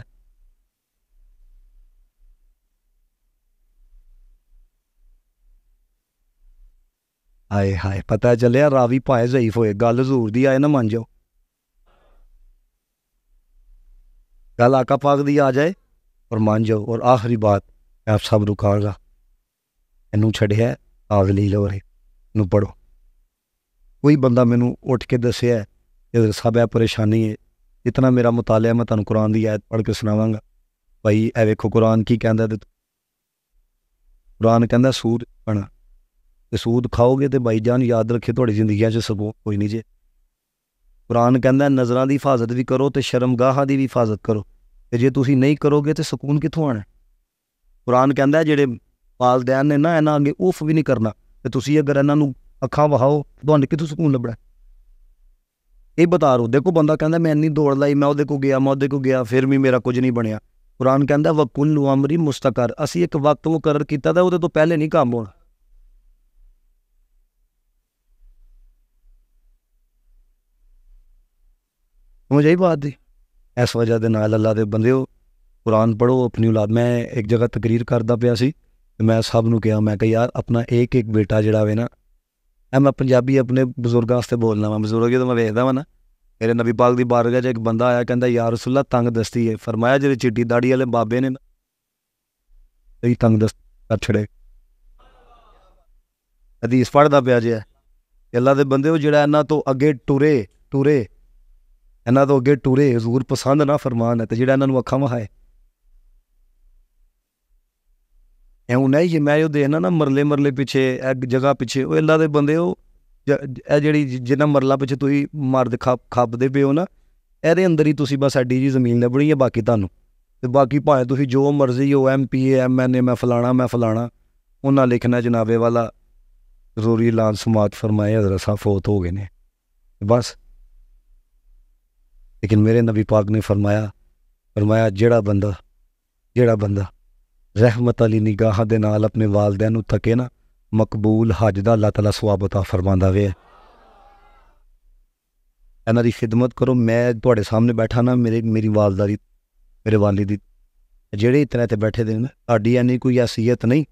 ਹਾਏ ਹਾਏ ਪਤਾ ਚੱਲਿਆ ਰਾਵੀ ਭਾਏ ਜ਼ੈਫ ਹੋਏ ਗੱਲ ਹਜ਼ੂਰ ਦੀ ਆਏ ਨਾ ਮੰਨ ਜਾਓ ਗੱਲ ਆਕਾ ਪਾਗ ਦੀ ਆ ਜਾਏ ਔਰ ਮੰਨ ਜਾਓ ਔਰ ਆਖਰੀ ਬਾਤ ਆਪ ਸਭ ਨੂੰ ਕਹਾਂਗਾ ਇਹਨੂੰ ਛੱਡਿਆ ਆਵਲੀ ਲੋਰੇ ਨੂੰ ਪੜੋ ਕੋਈ ਬੰਦਾ ਮੈਨੂੰ ਉੱਠ ਕੇ ਦੱਸਿਆ ਇਹ ਸਭ ਪਰੇਸ਼ਾਨੀ ਹੈ ਇਤਨਾ ਮੇਰਾ ਮਤਾਲਿਆ ਮੈਂ ਤੁਹਾਨੂੰ ਕੁਰਾਨ ਦੀ ਆਇਤ ਪੜ ਕੇ ਸੁਣਾਵਾਂਗਾ ਭਾਈ ਇਹ ਵੇਖੋ ਕੁਰਾਨ ਕੀ ਕਹਿੰਦਾ ਤੇ ਕੁਰਾਨ ਕਹਿੰਦਾ ਸੂਰ ਬਣਾ ਤੇ ਸੂਦ ਖਾਓਗੇ ਤੇ ਬਾਈ ਜਾਨ ਯਾਦ ਰੱਖੇ ਤੁਹਾਡੀ ਜ਼ਿੰਦਗੀਆਂ 'ਚ ਸਕੂਨ ਕੋਈ ਨਹੀਂ ਜੇ ਕੁਰਾਨ ਕਹਿੰਦਾ ਨਜ਼ਰਾਂ ਦੀ ਹਿਫਾਜ਼ਤ ਵੀ ਕਰੋ ਤੇ ਸ਼ਰਮਗਾਹਾਂ ਦੀ ਵੀ ਹਿਫਾਜ਼ਤ ਕਰੋ ਤੇ ਜੇ ਤੁਸੀਂ ਨਹੀਂ ਕਰੋਗੇ ਤੇ ਸਕੂਨ ਕਿੱਥੋਂ ਆਣਾ ਕੁਰਾਨ ਕਹਿੰਦਾ ਜਿਹੜੇ ਪਾਲਦਿਆਂ ਨੇ ਨਾ ਇਹਨਾਂ ਅੱਗੇ ਉਫ ਵੀ ਨਹੀਂ ਕਰਨਾ ਤੇ ਤੁਸੀਂ ਅਗਰ ਇਹਨਾਂ ਨੂੰ ਅੱਖਾਂ ਵਹਾਓ ਤੁਹਾਨੂੰ ਕਿੱਥੋਂ ਸਕੂਨ ਲੱਭਣਾ ਇਹ ਬਤਾ ਰੋ ਦੇਖੋ ਬੰਦਾ ਕਹਿੰਦਾ ਮੈਂ ਇੰਨੀ ਦੌੜ ਲਾਈ ਮੈਂ ਉਹਦੇ ਕੋ ਗਿਆ ਮੈਂ ਉਹਦੇ ਕੋ ਗਿਆ ਫਿਰ ਵੀ ਮੇਰਾ ਕੁਝ ਨਹੀਂ ਬਣਿਆ ਕੁਰਾਨ ਕਹਿੰਦਾ ਵਕੁਲ ਅਮਰੀ ਮੁਸਤਕਰ ਅਸੀਂ ਇੱਕ ਵਕਤ ਮੁਕਰਰ ਕੀਤਾ ਤਾਂ ਉਹਦੇ ਤੋਂ ਪਹਿਲੇ ਨਹੀਂ ਕੰਮ ਹੋਣਾ ਸਮਝ ਆਈ ਬਾਤ ਦੀ ਇਸ ਵਜ੍ਹਾ ਦੇ ਨਾਲ ਅੱਲਾ ਦੇ ਬੰਦੇਓ ਕੁਰਾਨ ਪੜੋ ਆਪਣੀ ਔਲਾਦ ਮੈਂ ਇੱਕ ਜਗ੍ਹਾ ਤਕਰੀਰ ਕਰਦਾ ਪਿਆ ਸੀ ਤੇ ਮੈਂ ਸਭ ਨੂੰ ਕਿਹਾ ਮੈਂ ਕਿ ਯਾਰ ਆਪਣਾ ਇੱਕ ਇੱਕ ਬੇਟਾ ਜਿਹੜਾ ਵੇ ਨਾ ਐ ਮੈਂ ਪੰਜਾਬੀ ਆਪਣੇ ਬਜ਼ੁਰਗਾਂ ਵਾਸਤੇ ਬੋਲਣਾ ਵਾ ਬਜ਼ੁਰਗ ਜਦੋਂ ਮੈਂ ਵੇਖਦਾ ਵਾ ਨਾ ਮੇਰੇ ਨਬੀ ਪਾਕ ਦੀ ਬਾਰਗਾ 'ਚ ਇੱਕ ਬੰਦਾ ਆਇਆ ਕਹਿੰਦਾ ਯਾ ਰਸੂਲullah ਤੰਗ ਦਸਤੀ ਹੈ ਫਰਮਾਇਆ ਜਿਹੜੇ ਚਿੱਟੀ ਦਾੜੀ ਵਾਲੇ ਬਾਬੇ ਨੇ ਨਾ ਇਹ ਤੰਗ ਦਸਤ ਕਰ ਛੜੇ ਹਦੀਸ ਪੜਦਾ ਪਿਆ ਜੇ ਅੱਲਾ ਦੇ ਬੰਦੇ ਉਹ ਜਿਹੜਾ ਇਹਨਾਂ ਤੋਂ ਅੱਗੇ ਟੁਰੇ ਟੁਰੇ ਇਹਨਾਂ ਤੋਂ ਅੱਗੇ ਟੁਰੇ ਹਜ਼ੂਰ ਪਸੰਦ ਨਾ ਫਰਮਾਨ ਹੈ ਤੇ ਜਿਹੜਾ ਇਹਨਾਂ ਨੂੰ ਅੱਖਾਂ ਵਹਾਏ ਐਉਂ ਨਹੀਂ ਜੇ ਮੈਂ ਉਹ ਦੇਖਣਾ ਨਾ ਮਰਲੇ ਮਰਲੇ ਪਿੱਛੇ ਇੱਕ ਜਗ੍ਹਾ ਪਿੱਛੇ ਉਹ ਅੱਲਾ ਦੇ ਬੰਦੇ ਉਹ ਇਹ ਜਿਹੜੀ ਜਿੰਨਾ ਮਰਲਾ ਪਿੱਛੇ ਤੁਸੀਂ ਮਰਦ ਖਾਪਦੇ ਪਏ ਹੋ ਨਾ ਇਹਦੇ ਅੰਦਰ ਹੀ ਤੁਸੀਂ ਬਸ ਸਾਡੀ ਜੀ ਜ਼ਮੀਨ ਲੱਭਣੀ ਹੈ ਬਾਕੀ ਤੁਹਾਨੂੰ ਤੇ ਬਾਕੀ ਭਾਵੇਂ ਤੁਸੀਂ ਜੋ ਮਰਜ਼ੀ ਹੋ ਐਮਪੀਏ ਐਮਐਨਏ ਮੈਂ ਫਲਾਣਾ ਮੈਂ ਫਲਾਣਾ ਉਹਨਾਂ ਲਿਖਣਾ ਜਨਾਬੇ ਵਾਲਾ ਜ਼ਰੂਰੀ ਲਾਨ ਸਮਾਤ ਫਰਮਾਇਆ ਜ਼ਰਾ ਸਾਫ ਹੋਤ ਹੋ ਗਏ ਨੇ ਬਸ ਲੇਕਿਨ ਮੇਰੇ ਨਬੀ पाक ਨੇ فرمایا فرمایا ਜਿਹੜਾ ਬੰਦਾ ਜਿਹੜਾ ਬੰਦਾ ਰਹਿਮਤ ਅਲੀ ਨਿਗਾਹ ਦੇ ਨਾਲ ਆਪਣੇ ਵਾਲਦਿਆਂ ਨੂੰ ਥਕੇ ਨਾ ਮਕਬੂਲ ਹਜ ਦਾ ਅੱਲਾਹ ਤਾਲਾ ਸਵਾਬ عطا ਫਰਮਾਉਂਦਾ ਵੇ ਇਹਨਾਂ ਦੀ ਖਿਦਮਤ ਕਰੋ ਮੈਂ ਤੁਹਾਡੇ ਸਾਹਮਣੇ ਬੈਠਾ ਨਾ ਮੇਰੇ ਮੇਰੀ ਵਾਲਦਾ ਦੀ ਮੇਰੇ ਵਾਲੀ ਦੀ ਜਿਹੜੇ ਇਤਨੇ ਤੇ ਬੈਠੇ ਦੇ ਨਾ ਸਾਡੀ ਐਨੀ ਕੋਈ ਅਸੀਅਤ ਨਹੀਂ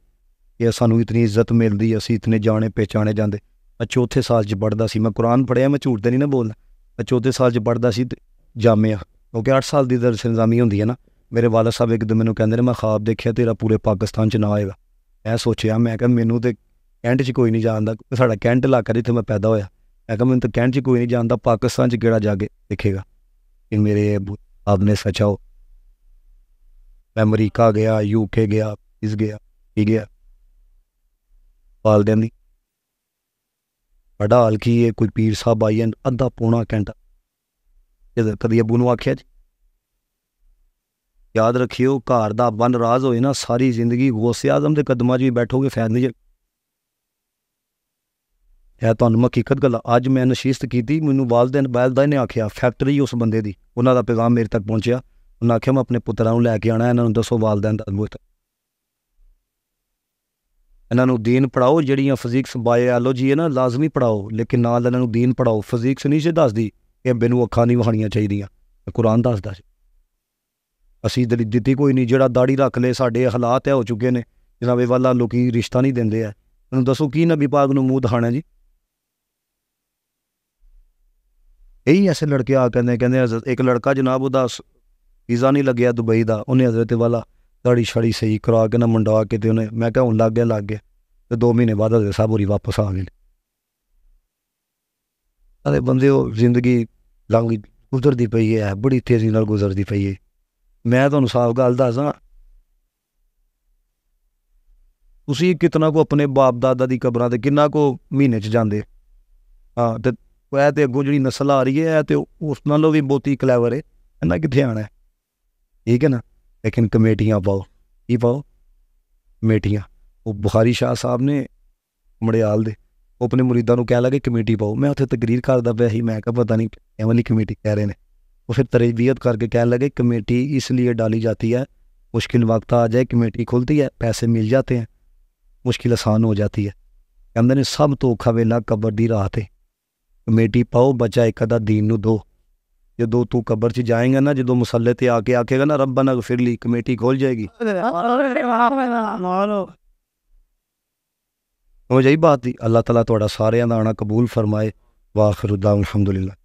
ਕਿ ਸਾਨੂੰ ਇਤਨੀ ਇੱਜ਼ਤ ਮਿਲਦੀ ਅਸੀਂ ਇਤਨੇ ਜਾਣੇ ਪਹਿਚਾਣੇ ਜਾਂਦੇ ਮੈਂ ਚੌਥੇ ਸਾਲ 'ਚ ਪੜਦਾ ਸੀ ਮੈਂ ਕੁਰਾਨ ਪੜਿਆ ਮੈਂ ਝੂਠ ਤੇ ਨਹੀਂ ਨਾ ਬੋਲਦਾ ਮੈਂ ਚੌਥੇ ਸਾਲ 'ਚ ਪੜਦਾ ਸੀ ਤੇ ਜਾਮਿਆ ਕਿਉਂਕਿ 8 ਸਾਲ ਦੀ ਦਰਸ਼ਨਜ਼ਾਮੀ ਹੁੰਦੀ ਹੈ ਨਾ ਮੇਰੇ ਵਾਲਦ ਸਾਹਿਬ ਇੱਕ ਦਿਨ ਮੈਨੂੰ ਕਹਿੰਦੇ ਨੇ ਮੈਂ ਖਾਬ ਦੇਖਿਆ ਤੇਰਾ ਪੂਰੇ ਪਾਕਿਸਤਾਨ 'ਚ ਨਾ ਆਏਗਾ ਮੈਂ ਸੋਚਿਆ ਮੈਂ ਕਿ ਮੈਨੂੰ ਤੇ ਕੈਂਟ 'ਚ ਕੋਈ ਨਹੀਂ ਜਾਣਦਾ ਸਾਡਾ ਕੈਂਟ ਇਲਾਕਾ ਜਿੱਥੇ ਮੈਂ ਪੈਦਾ ਹੋਇਆ ਮੈਂ ਕਿ ਮੈਨੂੰ ਤਾਂ ਕੈਂਟ 'ਚ ਕੋਈ ਨਹੀਂ ਜਾਣਦਾ ਪਾਕਿਸਤਾਨ 'ਚ ਕਿਹੜਾ ਜਾ ਕੇ ਦੇਖੇਗਾ ਕਿ ਮੇਰੇ ਆਬ ਨੇ ਸਚਾਓ ਮੈਂ ਅਮਰੀਕਾ ਗਿਆ ਯੂਕੇ ਗਿਆ ਇਸ ਗਿਆ ਠੀਕ ਗਿਆ ਵਾਲਦਿਆਂ ਦੀ ਬੜਾ ਹਲਕੀ ਹੈ ਕੋਈ ਪੀਰ ਸਾਹਿਬ ਆਈ ਐਂ ਅੱਧਾ ਪੂਣਾ ਕੈਂਟ ਜਦੋਂ ਕਦੀ ਅਬੂ ਨੂੰ ਆਖਿਆ ਜੀ ਯਾਦ ਰੱਖਿਓ ਘਰ ਦਾ ਬੰਨ ਰਾਜ਼ ਹੋਏ ਨਾ ਸਾਰੀ ਜ਼ਿੰਦਗੀ ਗੋਸੇ ਆਜ਼ਮ ਦੇ ਕਦਮਾਂ 'ਚ ਵੀ ਬੈਠੋਗੇ ਫੈਦ ਨਹੀਂ ਇਹ ਤੁਹਾਨੂੰ ਹਕੀਕਤ ਗੱਲ ਅੱਜ ਮੈਂ ਨਸ਼ੀਸਤ ਕੀਤੀ ਮੈਨੂੰ ਵਾਲਦੈਨ ਵਾਲਦਾ ਨੇ ਆਖਿਆ ਫੈਕਟਰੀ ਉਸ ਬੰਦੇ ਦੀ ਉਹਨਾਂ ਦਾ ਪੈਗਾਮ ਮੇਰੇ ਤੱਕ ਪਹੁੰਚਿਆ ਉਹਨਾਂ ਆਖਿਆ ਮੈਂ ਆਪਣੇ ਪੁੱਤਰਾਂ ਨੂੰ ਲੈ ਕੇ ਆਣਾ ਇਹਨਾਂ ਨੂੰ ਦੱਸੋ ਵਾਲਦੈਨ ਦਾ ਅਦਭੁਤ ਇਹਨਾਂ ਨੂੰ ਦੀਨ ਪੜਾਓ ਜਿਹੜੀਆਂ ਫਿਜ਼ਿਕਸ ਬਾਇਓਲੋਜੀ ਹੈ ਨਾ ਲਾਜ਼ਮੀ ਪੜਾਓ ਲੇਕਿਨ ਨਾਲ ਇਹਨਾਂ ਨੂੰ ਦੀਨ ਪੜਾਓ ਫਿਜ਼ਿਕਸ ਨਹੀਂ ਜੇ ਦੱਸਦੀ ਇਹ ਮੈਨੂੰ ਅੱਖਾਂ ਨਹੀਂ ਵਹਾਣੀਆਂ ਚਾਹੀਦੀਆਂ ਕੁਰਾਨ ਦੱਸਦਾ ਸੀ ਅਸੀਂ ਦਲੀ ਦਿੱਤੀ ਕੋਈ ਨਹੀਂ ਜਿਹੜਾ ਦਾੜੀ ਰੱਖ ਲੇ ਸਾਡੇ ਹਾਲਾਤ ਹੈ ਹੋ ਚੁੱਕੇ ਨੇ ਜਨਾਬੇ ਵਾਲਾ ਲੋਕੀ ਰਿਸ਼ਤਾ ਨਹੀਂ ਦਿੰਦੇ ਆ ਮੈਨੂੰ ਦੱਸੋ ਕੀ ਨਬੀ ਪਾਕ ਨੂੰ ਮੂੰਹ ਦਿਖਾਣਾ ਜੀ ਹੀ ਐਸੇ ਲੜਕੇ ਆ ਕਹਿੰਦੇ ਕਹਿੰਦੇ ਇੱਕ ਲੜਕਾ ਜਨਾਬ ਉਹਦਾ ਵੀਜ਼ਾ ਨਹੀਂ ਲੱਗਿਆ ਦੁਬਈ ਦਾ ਉਹਨੇ ਹਜ਼ਰਤ ਵਾਲਾ ਦਾੜੀ ਛੜੀ ਸਹੀ ਕਰਾ ਕੇ ਨਾ ਮੁੰਡਾ ਕੇ ਤੇ ਉਹਨੇ ਮੈਂ ਕਿਹਾ ਹੁਣ ਲੱਗ ਗਿਆ ਲੱਗ ਗਿਆ ਤੇ 2 ਮਹੀਨੇ ਬਾਅਦ ਹਜ਼ਰਤ ਸਾਹਿਬ ਹੋਰੀ ਵਾਪਸ ਆ ਗਏ ਅਰੇ ਉਹ ਜ਼ਿੰਦਗੀ ਲੰਘ ਗੁਜ਼ਰਦੀ ਪਈ ਹੈ ਬੜੀ ਤੇਜ਼ੀ ਨਾਲ ਗੁਜ਼ਰਦੀ ਪਈ ਹੈ ਮੈਂ ਤੁਹਾਨੂੰ ਸਾਫ਼ ਗੱਲ ਦੱਸਾਂ ਤੁਸੀਂ ਕਿਤਨਾ ਕੋ ਆਪਣੇ ਬਾਪ ਦਾਦਾ ਦੀ ਕਬਰਾਂ ਤੇ ਕਿੰਨਾ ਕੋ ਮਹੀਨੇ ਚ ਜਾਂਦੇ ਹਾਂ ਤੇ ਉਹ ਤੇ ਅੱਗੋਂ ਜਿਹੜੀ ਨਸਲ ਆ ਰਹੀ ਹੈ ਤੇ ਉਸ ਨਾਲੋਂ ਵੀ ਬਹੁਤੀ ਕਲੈਵਰ ਹੈ ਇਹਨਾਂ ਕਿੱਥੇ ਆਣਾ ਹੈ ਠੀਕ ਹੈ ਨਾ ਲੇਕਿਨ ਕਮੇਟੀਆਂ ਬਹੁਤ ਇਹ ਬਹੁਤ ਮੇਟੀਆਂ ਉਹ ਬੁਖਾਰੀ ਸ਼ਾਹ ਸਾਹਿਬ ਨੇ ਮੜਿਆਲ ਦੇ ਆਪਣੇ ਮੁਰੀਦਾਂ ਨੂੰ ਕਹਿ ਲਗੇ ਕਮੇਟੀ ਪਾਓ ਮੈਂ ਉੱਥੇ ਤਕਰੀਰ ਕਰਦਾ ਪਿਆ ਸੀ ਮੈਂ ਕਿਹਾ ਪਤਾ ਨਹੀਂ ਐਵੇਂ ਲਈ ਕਮੇਟੀ ਕਹਿ ਰਹੇ ਨੇ ਉਹ ਫਿਰ ਤਰਜ਼ਬੀਅਤ ਕਰਕੇ ਕਹਿ ਲਗੇ ਕਮੇਟੀ ਇਸ ਲਈ ਡਾਲੀ ਜਾਂਦੀ ਹੈ ਮੁਸ਼ਕਿਲ ਵਕਤ ਆ ਜਾਏ ਕਮੇਟੀ ਖੁੱਲਦੀ ਹੈ ਪੈਸੇ ਮਿਲ ਜਾਂਦੇ ਆ ਮੁਸ਼ਕਿਲ ਆਸਾਨ ਹੋ ਜਾਂਦੀ ਹੈ ਕਹਿੰਦੇ ਨੇ ਸਭ ਤੋਂ ਖਵੇਲਾ ਕਬਰ ਦੀ ਰਾਤ ਹੈ ਕਮੇਟੀ ਪਾਓ ਬਚਾ ਇੱਕ ਅਦਾ ਦੀਨ ਨੂੰ ਦੋ ਜਦੋਂ ਤੂੰ ਕਬਰ 'ਚ ਜਾਏਂਗਾ ਨਾ ਜਦੋਂ ਮਸੱਲੇ ਤੇ ਆ ਕੇ ਆਖੇਗਾ ਨਾ ਰੱਬਾ ਨਗਫਿਰ ਲਈ ਕਮੇਟੀ ਖੁੱਲ ਜਾਏਗੀ ਅਰੇ ਵਾਹ ਹੋ ਜਾਈ ਬਾਤ ਦੀ ਅੱਲਾਹ ਤਾਲਾ ਤੁਹਾਡਾ ਸਾਰਿਆਂ ਦਾ ਆਣਾ ਕਬੂਲ ਫਰਮਾਏ ਵਾਖਰੁਦਾਮ ਅਲਹਮਦੁਲਿਲਾ